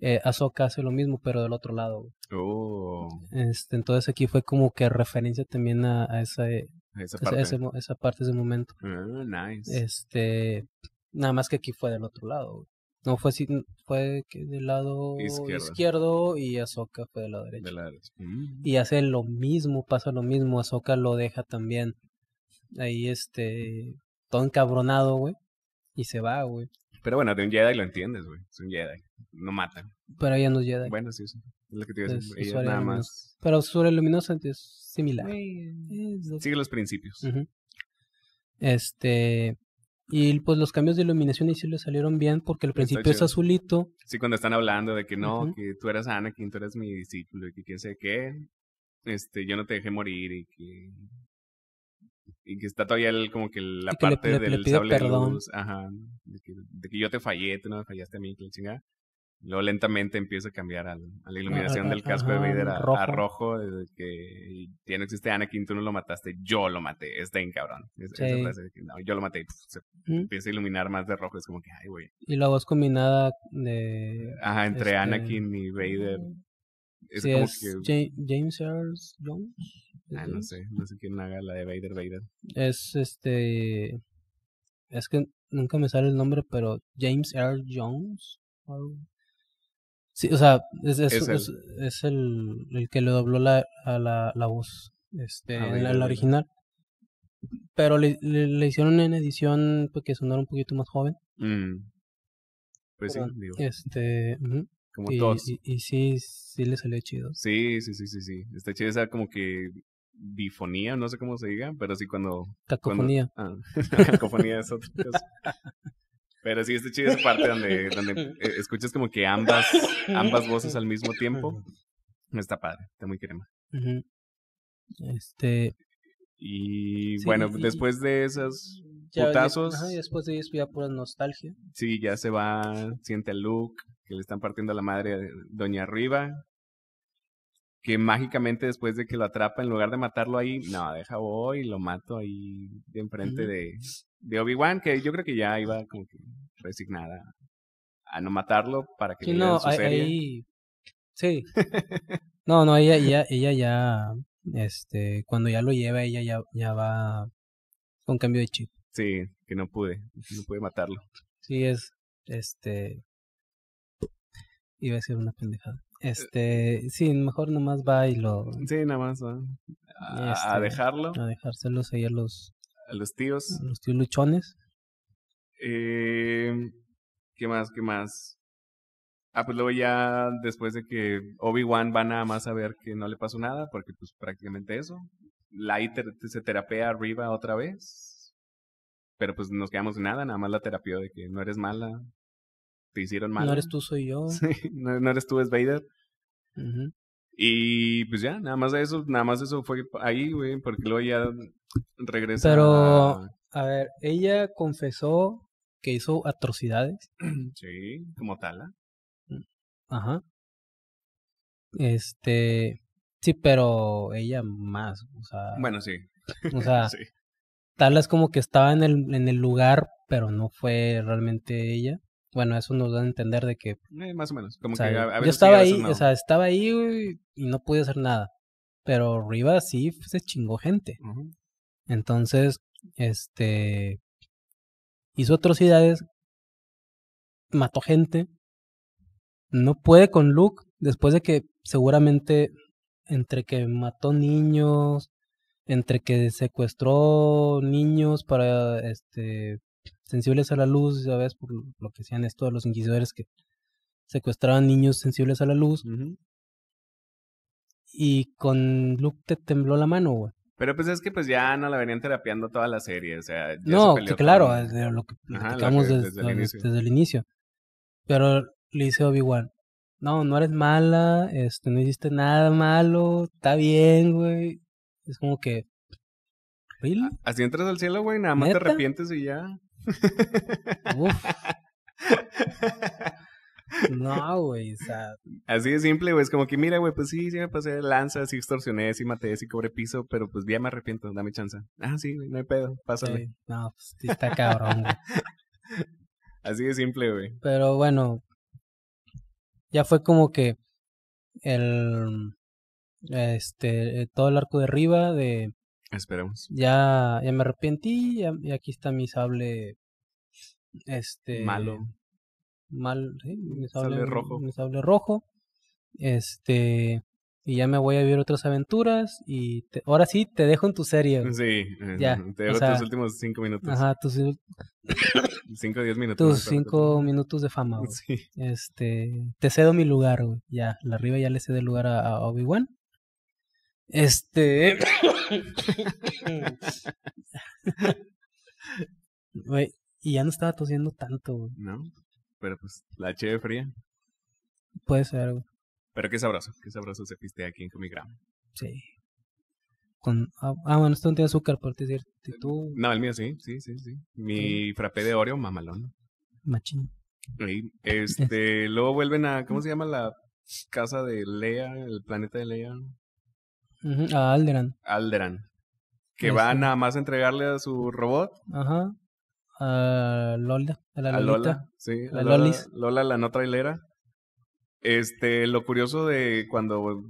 eh, hace lo mismo, pero del otro lado. Oh. Este, entonces aquí fue como que referencia también a, eh, esa, esa, parte. Ese, esa parte, ese momento. Oh, nice. Este, nada más que aquí fue del otro lado. No fue así, fue del lado izquierdo y Azoka fue del lado derecho. De la derecha. Mm. Y hace lo mismo, pasa lo mismo, Azoka lo deja también ahí este, todo encabronado, güey, y se va, güey. Pero bueno, de un Jedi lo entiendes, güey, es un Jedi, no matan. Pero ella no es Jedi. Bueno, sí, eso Es lo que te nada más. Pero sobre luminosa es similar. Sigue los principios. Este. Y pues los cambios de iluminación ahí sí le salieron bien porque el principio es azulito. Sí, cuando están hablando de que no, que tú eras Anakin, tú eras mi discípulo y que quién sé qué. Este, yo no te dejé morir y que y que está todavía el, como que la parte del sable de luz, ajá, de que, yo te fallé, tú no me fallaste a mí, que la Luego lentamente empieza a cambiar a la iluminación del casco de Vader a rojo. desde que ya no existe Anakin, tú no lo mataste, yo lo maté, está en cabrón. yo lo maté, pues, se empieza a iluminar más de rojo, es como que, ay, güey. Y la voz combinada de... Ajá, entre este, Anakin y Vader. Mm, es sí, como James Earl Jones. Ah, no sé, no sé quién haga la de Vader Vader. Es este. Es que nunca me sale el nombre, pero James Earl Jones. Sí, o sea, es, el... el, que le dobló la, la, voz este, la, original. Pero le, hicieron en edición porque sonara un poquito más joven. Mm. Pues sí, digo. Este. Como y, todos. Y, sí, sí le salió chido. Sí, sí, sí, sí, sí. Está chido esa como que bifonía, no sé cómo se diga, pero sí cuando... Cacofonía. Ah, cacofonía es otra cosa. Pero sí, este chido es parte donde, donde eh, escuchas como que ambas, ambas voces al mismo tiempo. Está padre, está muy crema. Este. Y bueno, después de esas putazos. después de eso ya pura nostalgia. Sí, ya se va, siente a Luke, que le están partiendo a la madre eh, Doña Riva que mágicamente después de que lo atrapa, en lugar de matarlo ahí, no, deja voy y lo mato ahí de enfrente de, de Obi-Wan, que yo creo que ya iba como que resignada a no matarlo para que le no, su ahí, Sí. no, no, ella, ella, ella ya, este, cuando ya lo lleva, ella ya, ya va con cambio de chip. Sí, que no pude, no pude matarlo. Sí, es, este, iba a ser una pendejada. Eh, este, sí, mejor nomás va y lo. Sí, nada más va. A, a este, dejarlo. A dejárselos ahí a los. A los tíos. A los tíos luchones. Eh, ¿Qué más? ¿Qué más? Ah, pues luego ya después de que Obi-Wan va nada más a ver que no le pasó nada, porque pues prácticamente eso. Light se terapea arriba otra vez. Pero pues nos quedamos de nada, nada más la terapia de que no eres mala, hicieron mal. No eres tú, soy yo. Sí, no, eres tú, es Vader. Y pues ya, nada más eso, nada más eso fue ahí, güey, porque luego ya regresa. Pero, a... ver, ella confesó que hizo atrocidades. Sí, como Tala. ¿ah? Mm, ajá. Este, sí, pero ella más, Bueno, sí. O sea, Tala es como que estaba en el, en el lugar, pero no fue realmente ella. Bueno, eso nos da a entender de que... Eh, más o menos, como que Yo estaba ahí, o sea, estaba ahí y no pude hacer nada. Pero Rivas sí se chingó gente. Entonces, este... Hizo atrocidades, mató gente, no puede con Luke después de que seguramente entre que mató niños, entre que secuestró niños para este sensibles a la luz, ya ves, por lo que hacían estos de los inquisidores que secuestraban niños sensibles a la luz. Y con Luke te tembló la mano, güey. Pero pues es que pues ya no la venían terapiando toda la serie, o sea... no, claro, desde lo que platicamos desde, el inicio. Pero le dice Obi-Wan, no, no eres mala, este, no hiciste nada malo, está bien, güey. Es como que... Así entras al cielo, güey, nada más te arrepientes y ya. No, güey, o Así de simple, güey. Es como que, mira, güey, pues sí, sí me pasé de lanza, sí extorsioné, sí maté, sí cobré piso, pero pues ya me arrepiento, dame chance. Ah, sí, güey, no hay pedo, pásale. no, pues está cabrón, Así de simple, güey. Pero bueno, ya fue como que el. Este, todo el arco de arriba de Esperemos. Ya, ya me arrepentí y aquí está mi sable. Este. Malo. Mal, sí, mi sable, rojo. Mi sable rojo. Este. Y ya me voy a vivir otras aventuras. Y ahora sí, te dejo en tu serie. Sí, eh, ya, te dejo tus últimos cinco minutos. Ajá, tus. cinco o diez minutos. Tus cinco minutos de fama, Este. Te cedo mi lugar, güey. Ya, la arriba ya le cedo lugar a Obi-Wan. Este. Güey, y ya no estaba tosiendo tanto, No, pero pues la cheve fría. Puede ser, algo. Pero qué sabroso, qué sabroso se piste aquí en Comigram. Sí. Con, ah, ah bueno, esto no tiene azúcar, por decirte tú. No, el mío sí, sí, sí, sí. Mi frappé de Oreo, mamalón. Machín. este, luego vuelven a, ¿cómo se llama la casa de Lea, el planeta de Lea? A Alderan. Alderan. Que van va este. nada más a entregarle a su robot. Ajá. A Lola. A la Lola, Lolis. Lola, la no trailera. Este, lo curioso de cuando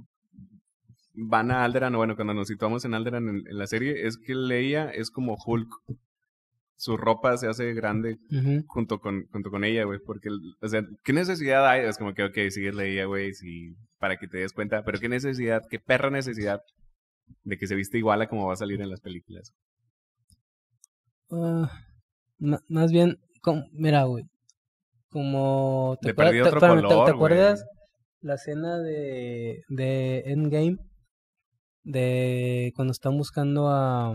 van a Alderan, o bueno, cuando nos situamos en Alderan en, en la serie, es que Leia es como Hulk su ropa se hace grande junto, con, junto con ella, güey. Porque, o sea, ¿qué necesidad hay? Es como que, ok, la ella, güey, para que te des cuenta. Pero ¿qué necesidad, qué perra necesidad de que se viste igual a como va a salir en las películas? Ah, más bien, mira, güey. Como te, acuerdas, otro color, te, acuerdas la escena de, de Endgame? De cuando están buscando a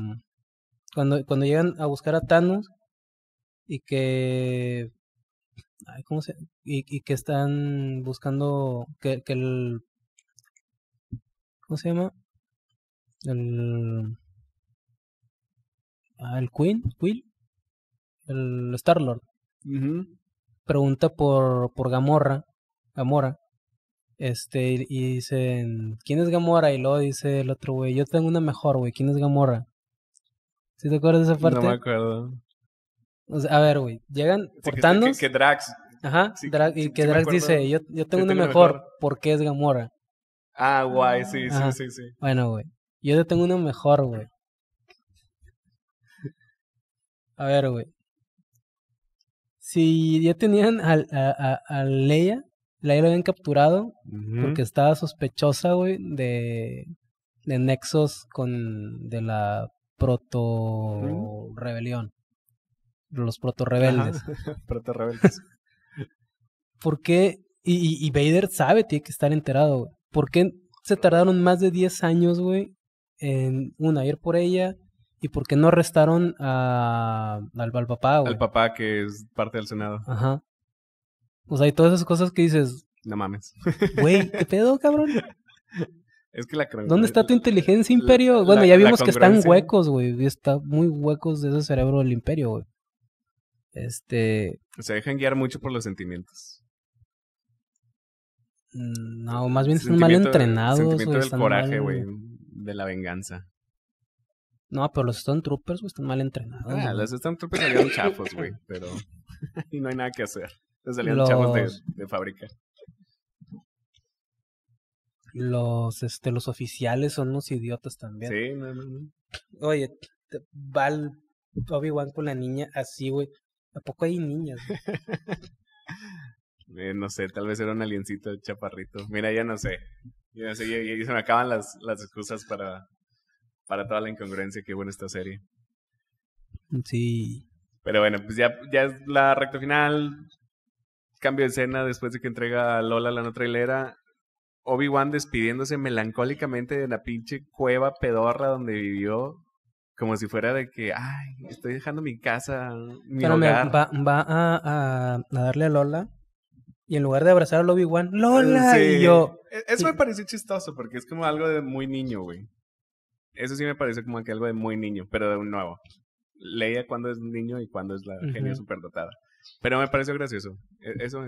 cuando, llegan a buscar a Thanos y que. ¿Cómo se.? Y, y, que están buscando. Que, que el. ¿Cómo se llama? El. Ah, el Queen, Will el Star Lord. Pregunta por, por Gamorra, Gamora. Este, y, y dicen, ¿quién es Gamora? Y luego dice el otro güey, yo tengo una mejor, güey, ¿quién es Gamora? ¿Sí te acuerdas de esa parte? No me acuerdo. a ver, güey, llegan cortando, portando. Que, Drax. Ajá, y que Drax dice, yo, tengo uno mejor, porque es Gamora. Ah, guay, sí, sí, sí, sí. Bueno, güey, yo te tengo uno mejor, güey. A ver, güey. Si ya tenían a, a, Leia, Leia lo habían capturado porque estaba sospechosa, güey, de, de nexos con de la proto ¿Mm? rebelión. Los proto rebeldes. proto rebeldes. ¿Por qué? Y, y, Vader sabe, tiene que estar enterado, ¿Por qué se tardaron más de 10 años, güey, en una, ir por ella? ¿Y por qué no arrestaron a, al, papá, Al papá que es parte del Senado. Ajá. O sea, hay todas esas cosas que dices. No mames. Güey, ¿qué pedo, cabrón? Es que la ¿Dónde está tu inteligencia, Imperio? Bueno, ya vimos que están huecos, güey. Está muy huecos de ese cerebro del Imperio, güey. Este. Se dejan guiar mucho por los sentimientos. Mm, no, más bien están mal entrenados. sentimiento del coraje, güey. De la venganza. No, pero los stone troopers, güey, están mal entrenados. Ah, los Stone troopers troopers salieron chafos, güey. Pero. y no hay nada que hacer. salieron chafos de, de fábrica los, este, los oficiales son unos idiotas también. Sí, no, no, no. Oye, va Obi-Wan con la niña así, güey. ¿A poco hay niñas? Eh, no sé, tal vez era un aliencito chaparrito. Mira, ya no sé. Ya no sé, ya, se me acaban las, las excusas para, para toda la incongruencia que hubo en esta serie. Sí. Pero bueno, pues ya, ya es la recta final. Cambio de escena después de que entrega a Lola la no trailera. Obi-Wan despidiéndose melancólicamente de la pinche cueva pedorra donde vivió, como si fuera de que, ay, estoy dejando mi casa, mi Pero va, a, darle a Lola y en lugar de abrazar a Obi-Wan, ¡Lola! yo... E, eso me pareció chistoso porque es como algo de muy niño, güey. Eso sí me parece como que algo de muy niño, pero de un nuevo. Leía cuando es niño y cuando es la genio genia superdotada. Pero me pareció gracioso. E, eso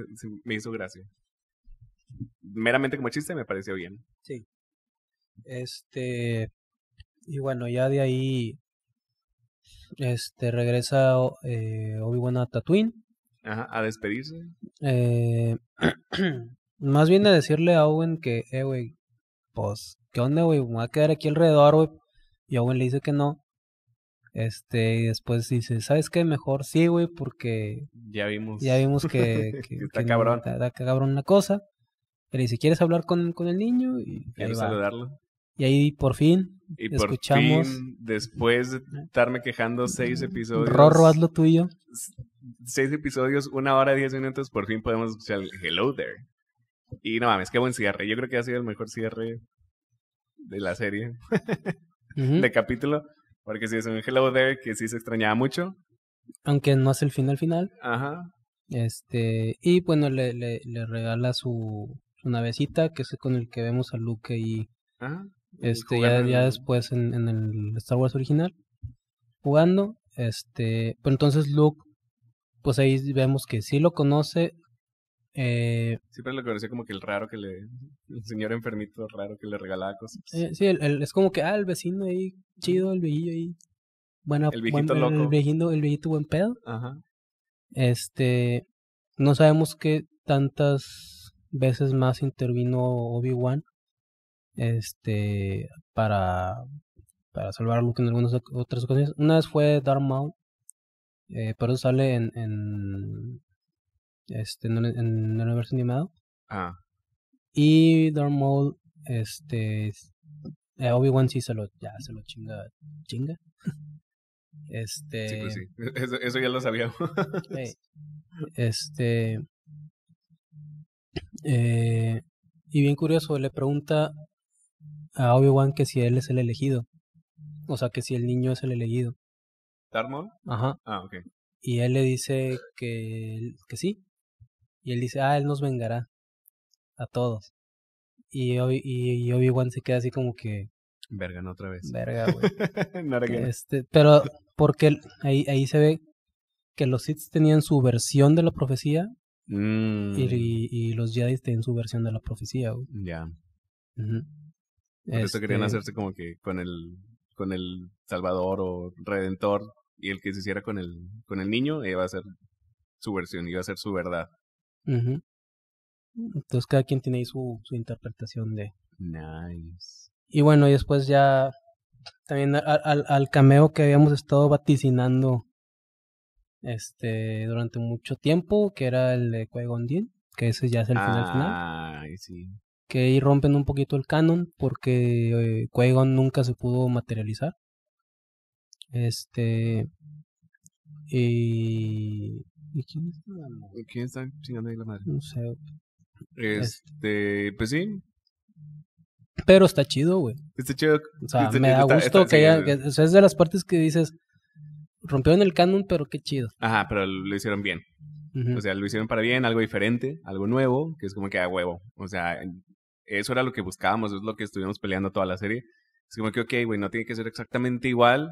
me hizo gracia meramente como chiste me pareció bien. Sí. Este. Y bueno, ya de ahí. Este regresa eh, Obi-Wan a Tatooine. a despedirse. Eh, más bien a decirle a Owen que, eh, güey, pues, ¿qué onda, güey? Me voy a quedar aquí alrededor, güey. Y Owen le dice que no. Este, y después dice, ¿sabes qué? Mejor sí, güey, porque... Ya vimos. Ya vimos que... que, está cabrón. cabrón una cosa le dice, ¿quieres hablar con, el niño? Y saludarlo? Y ahí por fin escuchamos. después de estarme quejando seis episodios. Rorro, haz lo tuyo. Seis episodios, una hora, diez minutos, por fin podemos escuchar el Hello There. Y no mames, qué buen cierre. Yo creo que ha sido el mejor cierre de la serie, de capítulo. Porque si es un Hello There que sí se extrañaba mucho. Aunque no hace el fin al final. Ajá. Este, y bueno, le, le regala su, una besita, que es con el que vemos a Luke ahí. Ah, este, ya, ya después en, el Star Wars original. Jugando. Este. Pero entonces Luke. Pues ahí vemos que sí lo conoce. Eh, Siempre lo conocía como que el raro que le. El señor enfermito raro que le regalaba cosas. Eh, sí, es como que, ah, el vecino ahí, chido, el viejillo ahí. Bueno, el viejito loco. El viejito, el buen pedo. Ajá. Este. No sabemos qué tantas veces más intervino Obi-Wan este, para, para salvar a Luke en algunas otras ocasiones. Una vez fue Darth Maul, eh, pero sale en, en, este, en, el universo animado. Ah. Y Darth Maul, este, eh, Obi-Wan sí se lo, ya se lo chinga, chinga. Pues este. Sí, e-, sí. Eso, ya lo sabíamos. este. Eh, y bien curioso, le pregunta a Obi-Wan que si él es el elegido. O sea, que si el niño es el elegido. ¿Tarmon? Ajá. Ah, ok. Y él le dice que, que sí. Y él dice, ah, él nos vengará. A todos. Y, Obi- y, wan se queda así como que... Verga, no otra vez. Verga, güey. este, pero porque ahí, ahí se ve que los Sith tenían su versión de la profecía Mm. Y, los Jedi tienen su versión de la profecía. Ya. Por eso querían este hacerse como que con el, con el Salvador o Redentor y el que se hiciera con el, con el niño iba a ser su versión, iba a ser su verdad. Entonces cada quien tiene ahí su, su interpretación de... Nice. Y bueno, y después ya también al, al cameo que habíamos estado vaticinando este, durante mucho tiempo, que era el de Qui-Gon que ese ya es el final ah, Sí. Que ahí rompen un poquito el canon porque eh, nunca se pudo materializar. Este. Y. ¿Y quién está, quién está chingando ahí la madre? No sé. Este, Pues sí. Pero está chido, güey. Está chido. O sea, me da gusto que haya. sea, es de las partes que dices en el canon, pero qué chido. Ajá, pero lo hicieron bien. O sea, lo hicieron para bien, algo diferente, algo nuevo, que es como que a ah, huevo. O sea, eso era lo que buscábamos, es lo que estuvimos peleando toda la serie. Es como que, ok, güey, no tiene que ser exactamente igual,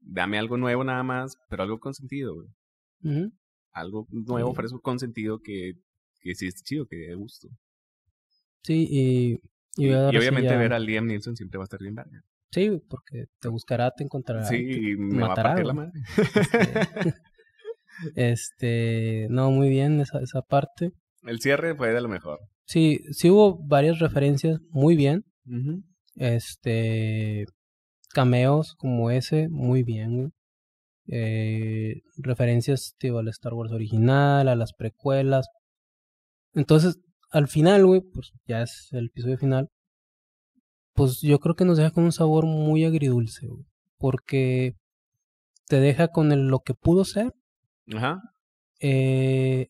dame algo nuevo nada más, pero algo con sentido, güey. Algo nuevo, sí. fresco, con sentido que, que sí es chido, que de gusto. Sí, y... obviamente ver al Liam Nielsen siempre va a estar bien verga. Sí, porque te buscará, te encontrará. Sí, y me matará, la este, este, no, muy bien esa, parte. El cierre fue de lo mejor. Sí, sí hubo varias referencias muy bien. Este, cameos como ese, muy bien. Eh, referencias, al Star Wars original, a las precuelas. Entonces, al final, güey, pues ya es el episodio final pues yo creo que nos deja con un sabor muy agridulce, porque te deja con lo que pudo ser. Ajá. Eh,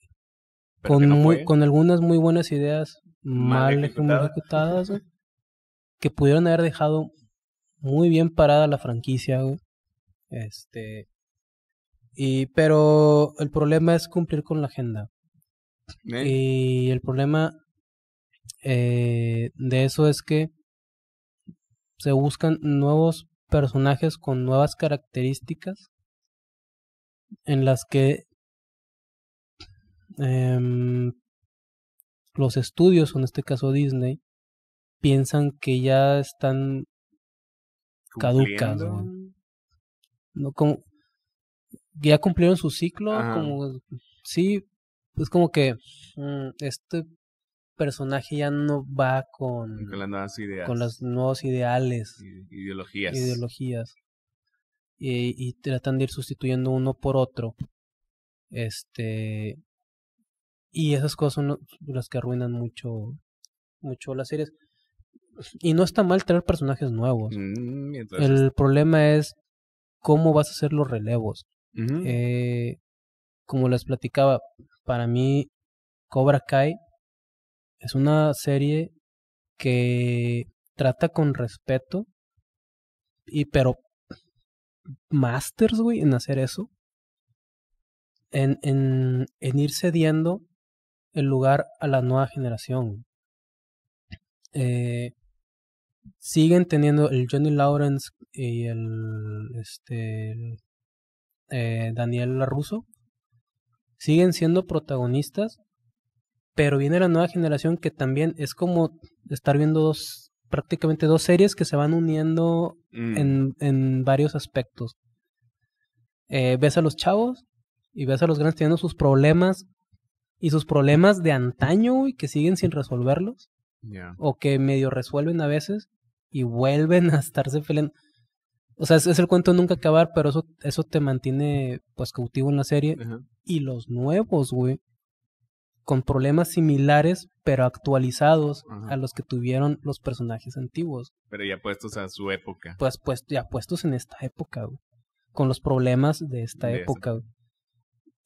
con, muy, con algunas muy buenas ideas mal, ejecutadas, que pudieron haber dejado muy bien parada la franquicia, Este. Y, pero el problema es cumplir con la agenda. ¿Eh? Y el problema eh, de eso es que se buscan nuevos personajes con nuevas características en las que em, los estudios, en este caso Disney, piensan que ya están caducas. No como ya cumplieron su ciclo, como sí, es como que mm, este personaje ya no va con, las nuevas ideas. Con los nuevos ideales. Ideologías. Ideologías. Y, tratan de ir sustituyendo uno por otro. Este. Y esas cosas son las que arruinan mucho, mucho las series. Y no está mal traer personajes nuevos. Mm, El problema es cómo vas a hacer los relevos. Eh, como les platicaba, para mí Cobra Kai es una serie que trata con respeto y pero masters, güey, en hacer eso. En, en, en ir cediendo el lugar a la nueva generación. Eh, siguen teniendo el Johnny Lawrence y el este eh, Daniel LaRusso. siguen siendo protagonistas pero viene la nueva generación que también es como estar viendo dos, prácticamente dos series que se van uniendo mm. en, en, varios aspectos. Eh, ves a los chavos y ves a los grandes teniendo sus problemas y sus problemas de antaño y que siguen sin resolverlos. O que medio resuelven a veces y vuelven a estarse peleando. O sea, es, el cuento nunca acabar, pero eso, eso te mantiene pues cautivo en la serie. Y los nuevos, güey, con problemas similares, pero actualizados a los que tuvieron los personajes antiguos. Pero ya puestos a su época. Pues, pues ya puestos en esta época, Con los problemas de esta época,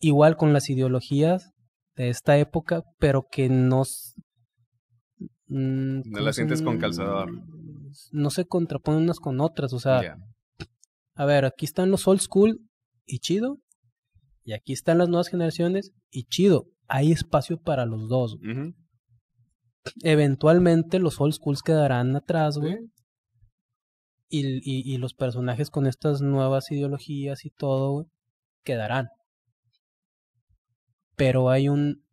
Igual con las ideologías de esta época, pero que nos... Mm, no las sientes con calzador. No se contraponen unas con otras, o sea... A ver, aquí están los old school y chido. Y aquí están las nuevas generaciones y chido hay espacio para los dos. Eventualmente los old schools quedarán atrás, güey. Y, los personajes con estas nuevas ideologías y todo, quedarán. Pero hay un.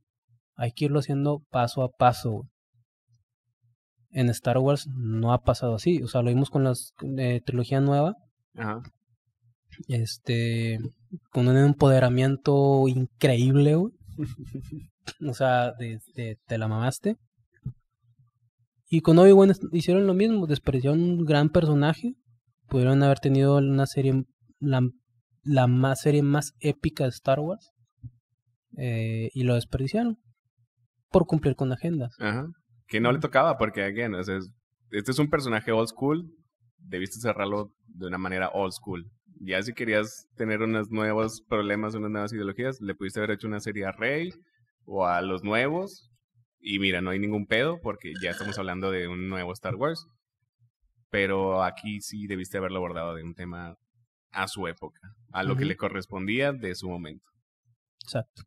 Hay que irlo haciendo paso a paso, En Star Wars no ha pasado así. O sea, lo vimos con la eh, trilogía nueva. Ajá. Este. Con un empoderamiento increíble, güey o sea, de, te la mamaste. Y con Obi-Wan hicieron lo mismo, desperdiciaron un gran personaje. Pudieron haber tenido una serie, la, la más serie más épica de Star Wars. Eh, y lo desperdiciaron por cumplir con agendas. Que no le tocaba, porque, again, este es un personaje old school. Debiste cerrarlo de una manera old school ya si querías tener unos nuevos problemas, unas nuevas ideologías, le pudiste haber hecho una serie a Rey o a los nuevos. Y mira, no hay ningún pedo porque ya estamos hablando de un nuevo Star Wars. Pero aquí sí debiste haberlo abordado de un tema a su época, a lo que le correspondía de su momento. Exacto.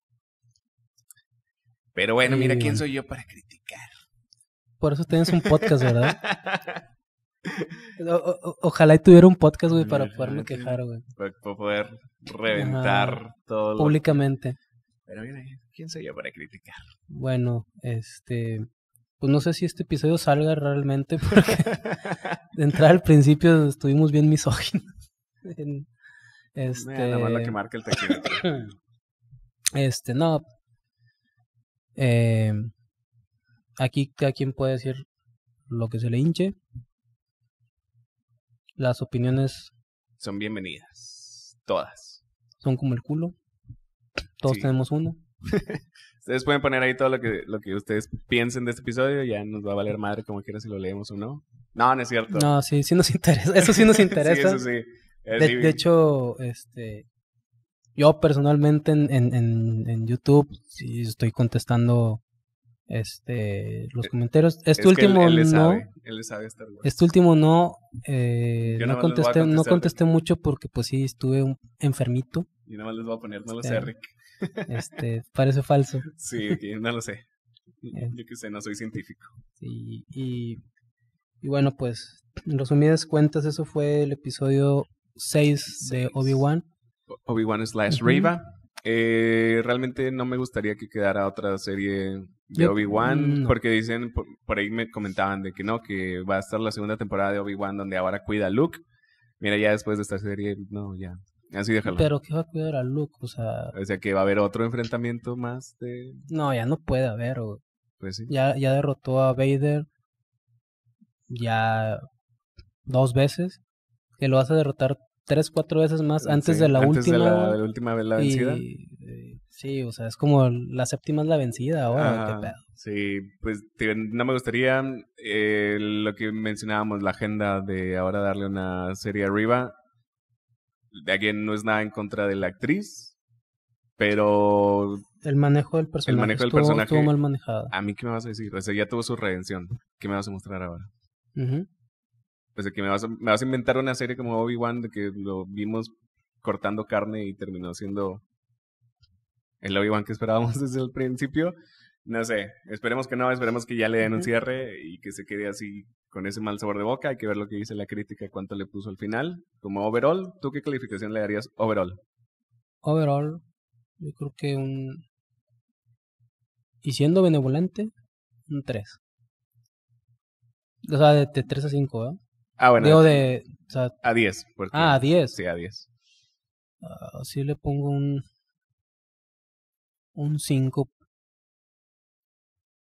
Pero bueno, mira, ¿quién soy yo para criticar? Por eso tienes un podcast, ¿verdad? ojalá y tuviera un podcast, güey, para poderme quejar, güey. Para poder reventar todo. Públicamente. Pero mira, ¿quién soy yo para criticar? Bueno, este. Pues no sé si este episodio salga realmente, porque de entrar al principio estuvimos bien misóginos. este. marca este, no. Eh, aquí cada quien puede decir lo que se le hinche las opiniones son bienvenidas. Todas. Son como el culo. Todos tenemos uno. ustedes pueden poner ahí todo lo que, lo que ustedes piensen de este episodio. Ya nos va a valer madre como quiera si lo leemos o no. No, no es cierto. No, sí, sí nos interesa. Eso sí nos interesa. sí, eso sí. de, hecho, este, yo personalmente en, en, YouTube estoy contestando este los comentarios. Este último no. Este eh, último no. no, contesté, mucho porque pues sí estuve enfermito. Y nada más les voy a poner, no lo sé, este, Rick. Este, parece falso. Sí, no lo sé. Eh. Yo que sé, no soy científico. y, bueno, pues, en resumidas cuentas, eso fue el episodio 6 de Obi-Wan. Obi-Wan slash Riva. Eh, realmente no me gustaría que quedara otra serie de Obi-Wan, porque dicen, por, ahí me comentaban de que no, que va a estar la segunda temporada de Obi-Wan donde ahora cuida a Luke. Mira, ya después de esta serie, no, ya. Así déjalo. Pero que va a cuidar a Luke, o sea. O sea, que va a haber otro enfrentamiento más de. No, ya no puede haber, Pues sí. Ya, ya derrotó a Vader. Ya. Dos veces. Que lo vas a derrotar tres, cuatro veces más ah, antes de la última. Antes última vez la vencida. Sí, o sea, es como la séptima es la vencida ahora. Sí, pues no me gustaría eh, lo que mencionábamos, la agenda de ahora darle una serie arriba. De aquí no es nada en contra de la actriz, pero... El manejo del personaje. El manejo del estuvo, personaje. mal manejado. A mí, ¿qué me vas a decir? O sea, ya tuvo su redención. ¿Qué me vas a mostrar ahora? Pues que vas, a, me vas a inventar una serie como Obi-Wan de que lo vimos cortando carne y terminó siendo el Obi-Wan que esperábamos desde el principio. No sé, esperemos que no, esperemos que ya le den un cierre y que se quede así con ese mal sabor de boca. Hay que ver lo que dice la crítica, cuánto le puso al final. Como overall, ¿tú qué calificación le darías overall? Overall, yo creo que un... Y siendo benevolente, un 3. O sea, de, 3 a 5, Ah, bueno. de... O sea, a 10. Ah, a 10. Sí, a 10. Ah, sí le pongo un un 5.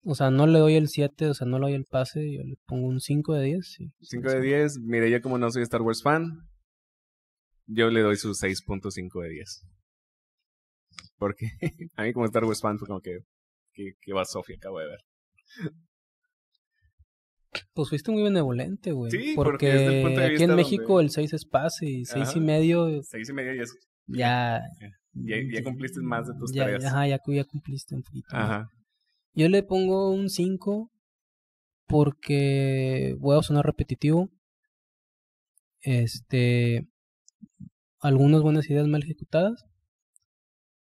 O sea, no le doy el 7, o sea, no le doy el pase, yo le pongo un 5 de 10. 5 de 10, mire, yo como no soy Star Wars fan, yo le doy su 6.5 de 10. Porque a mí como Star Wars fan fue como que, que, que va Sofía, acabo de ver. Pues fuiste muy benevolente, güey. Sí, porque, porque aquí en México el 6 es pase y 6 y medio. 6 y medio ya eso. Ya, ya, cumpliste más de tus tareas. Ajá, ya, cumpliste un poquito. Ajá. Yo le pongo un 5 porque voy a sonar repetitivo. Este. Algunas buenas ideas mal ejecutadas.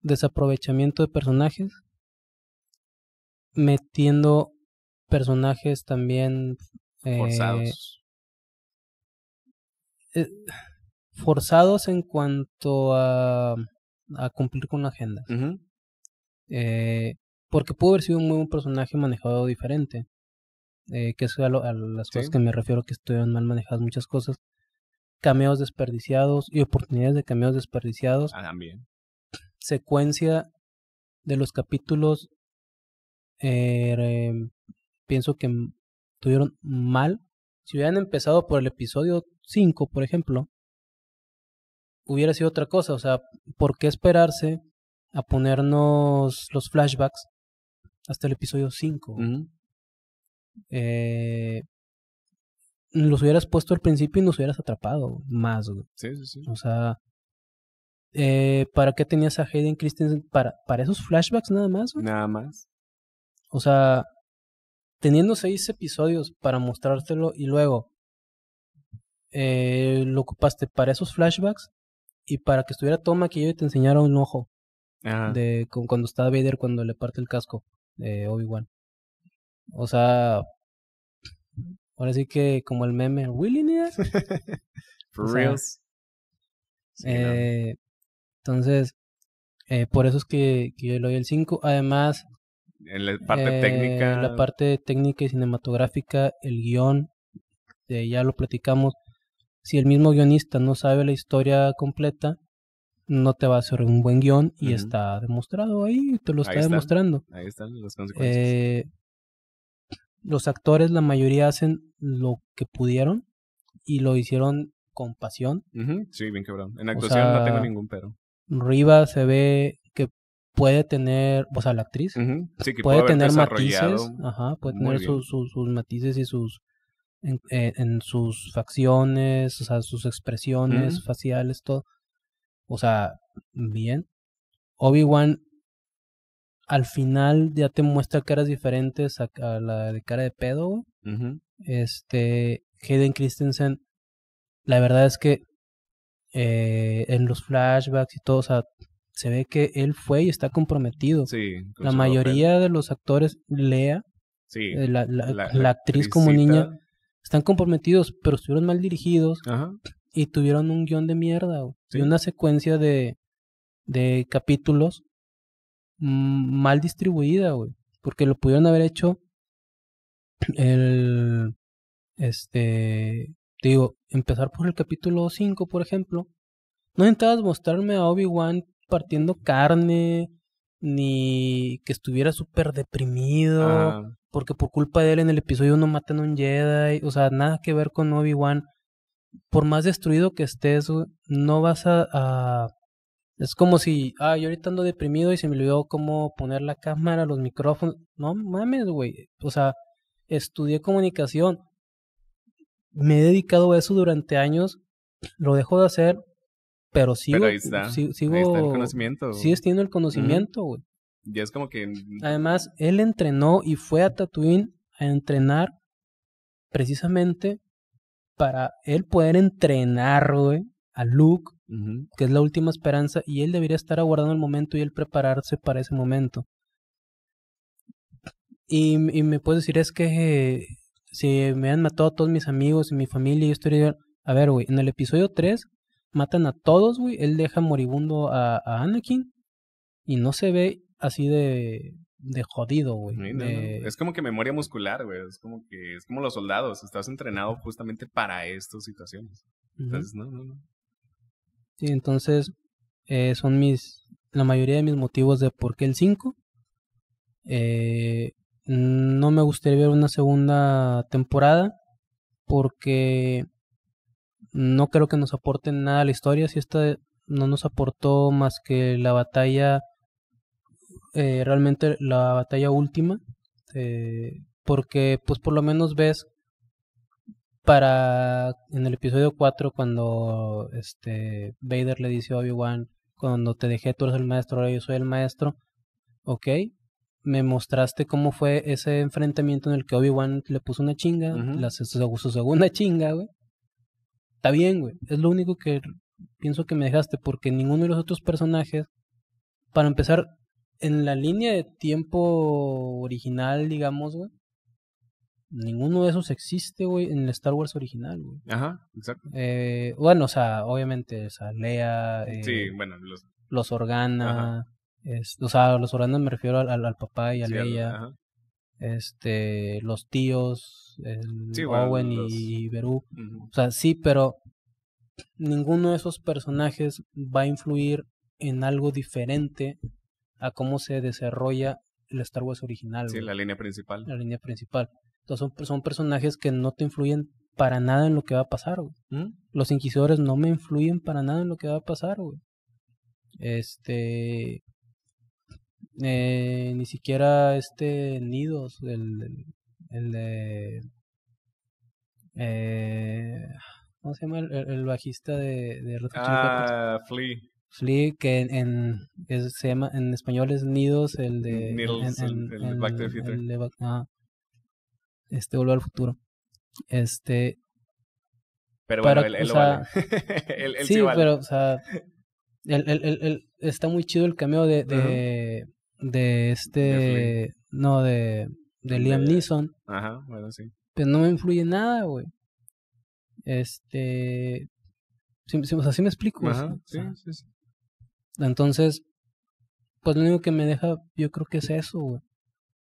Desaprovechamiento de personajes. Metiendo personajes también. Eh, forzados. Eh, forzados en cuanto a a cumplir con la agenda. eh, porque pudo haber sido un buen personaje manejado diferente. Eh, que es a, a las cosas que me refiero que estuvieron mal manejadas muchas cosas. Cameos desperdiciados y oportunidades de cameos desperdiciados. Ah, también. Secuencia de los capítulos. Eh, pienso que tuvieron mal. Si hubieran empezado por el episodio 5, por ejemplo, hubiera sido otra cosa. O sea, ¿por qué esperarse a ponernos los flashbacks hasta el episodio 5? Eh, los hubieras puesto al principio y nos hubieras atrapado más, güey. Sí, sí, sí. O sea, eh, ¿para qué tenías a Hayden Christensen? ¿Para, para esos flashbacks nada más, Nada más. O sea, teniendo seis episodios para mostrártelo y luego eh, lo ocupaste para esos flashbacks, y para que estuviera toma que yo te enseñara un ojo. De con, cuando está Vader, cuando le parte el casco de Obi-Wan. O sea, ahora sí que como el meme, ¿Williness? For eh, Entonces, eh, por eso es que, que, yo le doy el 5. Además, en la parte eh, técnica. La parte técnica y cinematográfica, el guión, ya lo platicamos si el mismo guionista no sabe la historia completa, no te va a hacer un buen guión y está demostrado ahí, te lo está, demostrando. Ahí están las consecuencias. Eh, los actores, la mayoría hacen lo que pudieron y lo hicieron con pasión. Sí, bien quebrado. En actuación no tengo ningún pero. Riva se ve que puede tener, o sea, la actriz, sí, que puede, tener matices, ajá, puede tener sus, sus, sus matices y sus eh, en, sus facciones, o sea, sus expresiones faciales, todo. O sea, bien. Obi-Wan al final ya te muestra caras diferentes a, la de cara de pedo, Este, Hayden Christensen, la verdad es que eh, en los flashbacks y todo, o sea, se ve que él fue y está comprometido. la mayoría de los actores, Lea, eh, la, actriz como niña, están comprometidos, pero estuvieron mal dirigidos y tuvieron un guión de mierda y una secuencia de, de capítulos mal distribuida, güey, porque lo pudieron haber hecho el este digo, empezar por el capítulo 5, por ejemplo. No intentabas mostrarme a Obi-Wan partiendo carne ni que estuviera súper deprimido, ah. porque por culpa de él en el episodio uno matan a un Jedi, o sea, nada que ver con Obi-Wan. Por más destruido que estés, no vas a, Es como si, ah, yo ahorita ando deprimido y se me olvidó cómo poner la cámara, los micrófonos. No mames, güey. O sea, estudié comunicación. Me he dedicado a eso durante años. Lo dejo de hacer pero sigo, ahí está. el conocimiento. Sigues teniendo el conocimiento, güey. Ya es como que... Además, él entrenó y fue a Tatooine a entrenar precisamente para él poder entrenar, güey, a Luke, que es la última esperanza, y él debería estar aguardando el momento y él prepararse para ese momento. Y, me puedes decir, es que eh, si me han matado a todos mis amigos y mi familia, yo estoy... A ver, güey, en el episodio 3 matan a todos, güey. Él deja moribundo a, Anakin y no se ve así de, de jodido, güey. Es como que memoria muscular, güey. Es como que es como los soldados. Estás entrenado justamente para estas situaciones. Entonces, no, no, no. Sí, entonces eh, son mis la mayoría de mis motivos de por qué el 5. Eh, no me gustaría ver una segunda temporada porque no creo que nos aporte nada a la historia. Si esta no nos aportó más que la batalla, eh, realmente la batalla última, eh, porque pues por lo menos ves para en el episodio 4 cuando este Vader le dice a Obi-Wan cuando te dejé tú eres el maestro, ahora yo soy el maestro. Ok, me mostraste cómo fue ese enfrentamiento en el que Obi-Wan le puso una chinga, la, segunda chinga, güey está bien, güey. Es lo único que pienso que me dejaste, porque ninguno de los otros personajes, para empezar, en la línea de tiempo original, digamos, güey, ninguno de esos existe, güey, en el Star Wars original, güey. Ajá, exacto. Eh, bueno, o sea, obviamente, o sea, Lea. Eh, bueno, los. Los Organa. o sea, los Organa me refiero al, papá y a Leia este los tíos, Owen y Beru. O sea, sí, pero ninguno de esos personajes va a influir en algo diferente a cómo se desarrolla el Star Wars original. Sí, la línea principal. La línea principal. Entonces son, personajes que no te influyen para nada en lo que va a pasar, güey. ¿Mm? Los inquisidores no me influyen para nada en lo que va a pasar, Este, eh, ni siquiera este Nidos, el, el de... Eh, ¿Cómo se llama? El, bajista de, de Ah, Flea. Flea, que en, en se en español es Nidos, el de... Back to the Future. este Volver al Futuro. Este... Pero bueno, para, él, sí, pero, o sea, está muy chido el cameo de, de, de este. No, de, de Liam Neeson. Ajá, bueno, sí. Pero pues no me influye nada, güey. Este. Sí, sí, o sea, me explico. Ajá, sí, sí, sí. Entonces, pues lo único que me deja, yo creo que es eso, güey.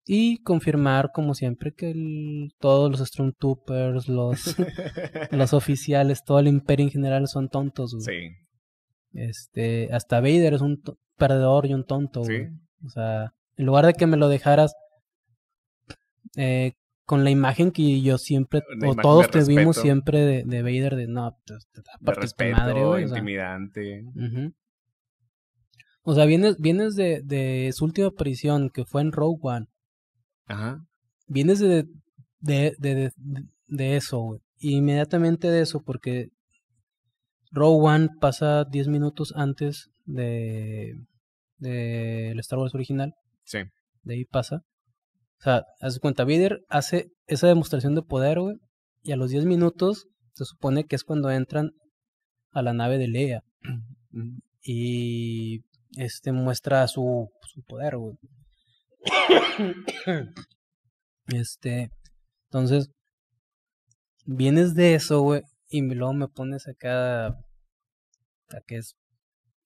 Y confirmar, como siempre, que todos los Stormtroopers, los, los oficiales, todo el imperio en general son tontos, güey. Sí. Este, hasta Vader es un perdedor y un tonto, güey. O sea, en lugar de que me lo dejaras eh, con la imagen que yo siempre, o todos te vimos siempre de, Vader, de no, pues, te, intimidante. O sea, vienes, vienes de, de, su última aparición, que fue en Rogue One. Ajá. Vienes de, de, de, de eso, güey. Inmediatamente de eso, porque Rogue One pasa 10 minutos antes de del Star Wars original. Sí. De ahí pasa. O sea, haz cuenta, Vader hace esa demostración de poder, güey. Y a los 10 minutos se supone que es cuando entran a la nave de Leia. Y este muestra su, poder, güey. Este, entonces, vienes de eso, güey, y luego me pones acá a que es...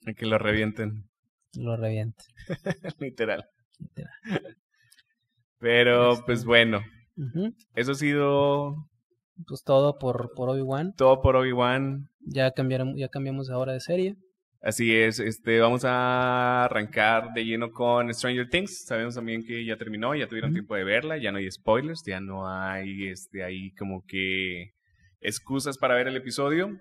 A que la revienten. Lo reviente Literal. Pero, este pues bueno. Eso ha sido. Pues todo por, por Obi-Wan. Todo por Obi-Wan. Ya, cambiaron, ya cambiamos ahora de serie. Así es, este, vamos a arrancar de lleno con Stranger Things. Sabemos también que ya terminó, ya tuvieron tiempo de verla, ya no hay spoilers, ya no hay este, ahí como que excusas para ver el episodio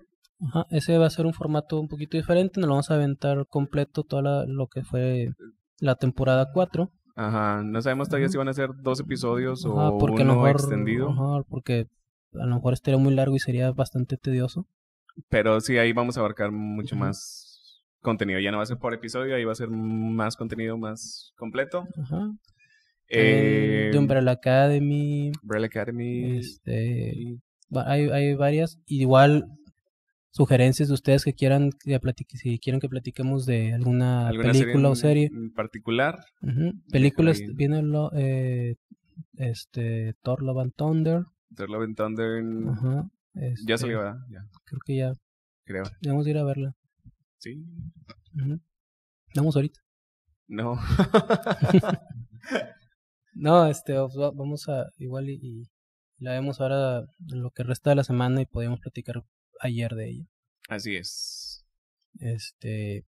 ese va a ser un formato un poquito diferente, nos lo vamos a aventar completo toda lo que fue la temporada 4. Ajá, no sabemos todavía si van a ser dos episodios o uno extendido. porque a lo mejor estaría muy largo y sería bastante tedioso. Pero sí, ahí vamos a abarcar mucho más contenido. Ya no va a ser por episodio, ahí va a ser más contenido más completo. Ajá. Eh, eh de Umbrella Academy. Umbrella Academy. Este, hay, hay varias. Igual sugerencias de ustedes que quieran que si quieren que platiquemos de alguna, película o serie en particular películas viene eh, este Thor Love and Thunder Thor Love and Thunder ya este, salió ¿verdad? creo que ya creo vamos a ir a verla sí vamos ahorita no no este vamos a igual y, la vemos ahora lo que resta de la semana y podemos platicar ayer de ella. Así es. Este.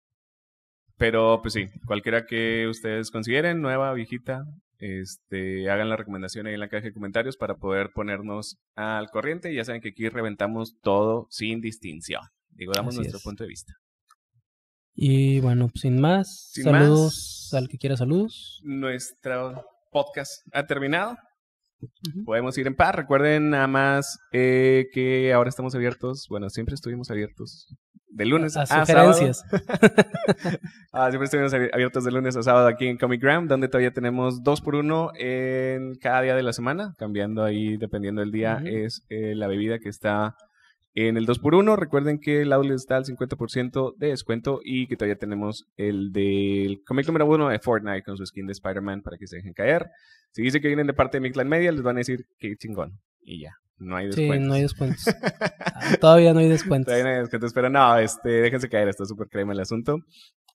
Pero pues sí, cualquiera que ustedes consideren, nueva, viejita, este, hagan la recomendación ahí en la caja de comentarios para poder ponernos al corriente. Ya saben que aquí reventamos todo sin distinción. Digo, damos nuestro punto de vista. Y bueno, pues, sin más, saludos al que quiera saludos. Nuestro podcast ha terminado. Podemos ir en paz. Recuerden nada más eh, que ahora estamos abiertos. Bueno, siempre estuvimos abiertos de lunes a, Sábado. Ah, siempre estuvimos abiertos de lunes a sábado aquí en Comic Gram, donde todavía tenemos dos por uno en cada día de la semana, cambiando ahí dependiendo del día. Es eh, la bebida que está en el 2x1, recuerden que el outlet está al 50% de descuento y que todavía tenemos el del cómic número 1 de Fortnite con su skin de Spider-Man para que se dejen caer. Si dice que vienen de parte de mi clan media, les van a decir que chingón. Y ya, no hay descuentos. Sí, ah, no hay descuentos. todavía no hay descuentos. pero no, este, déjense caer, está súper crema el asunto.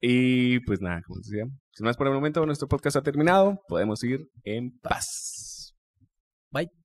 Y pues nada, como decía, sin más por el momento, nuestro podcast ha terminado. Podemos ir en paz. Bye.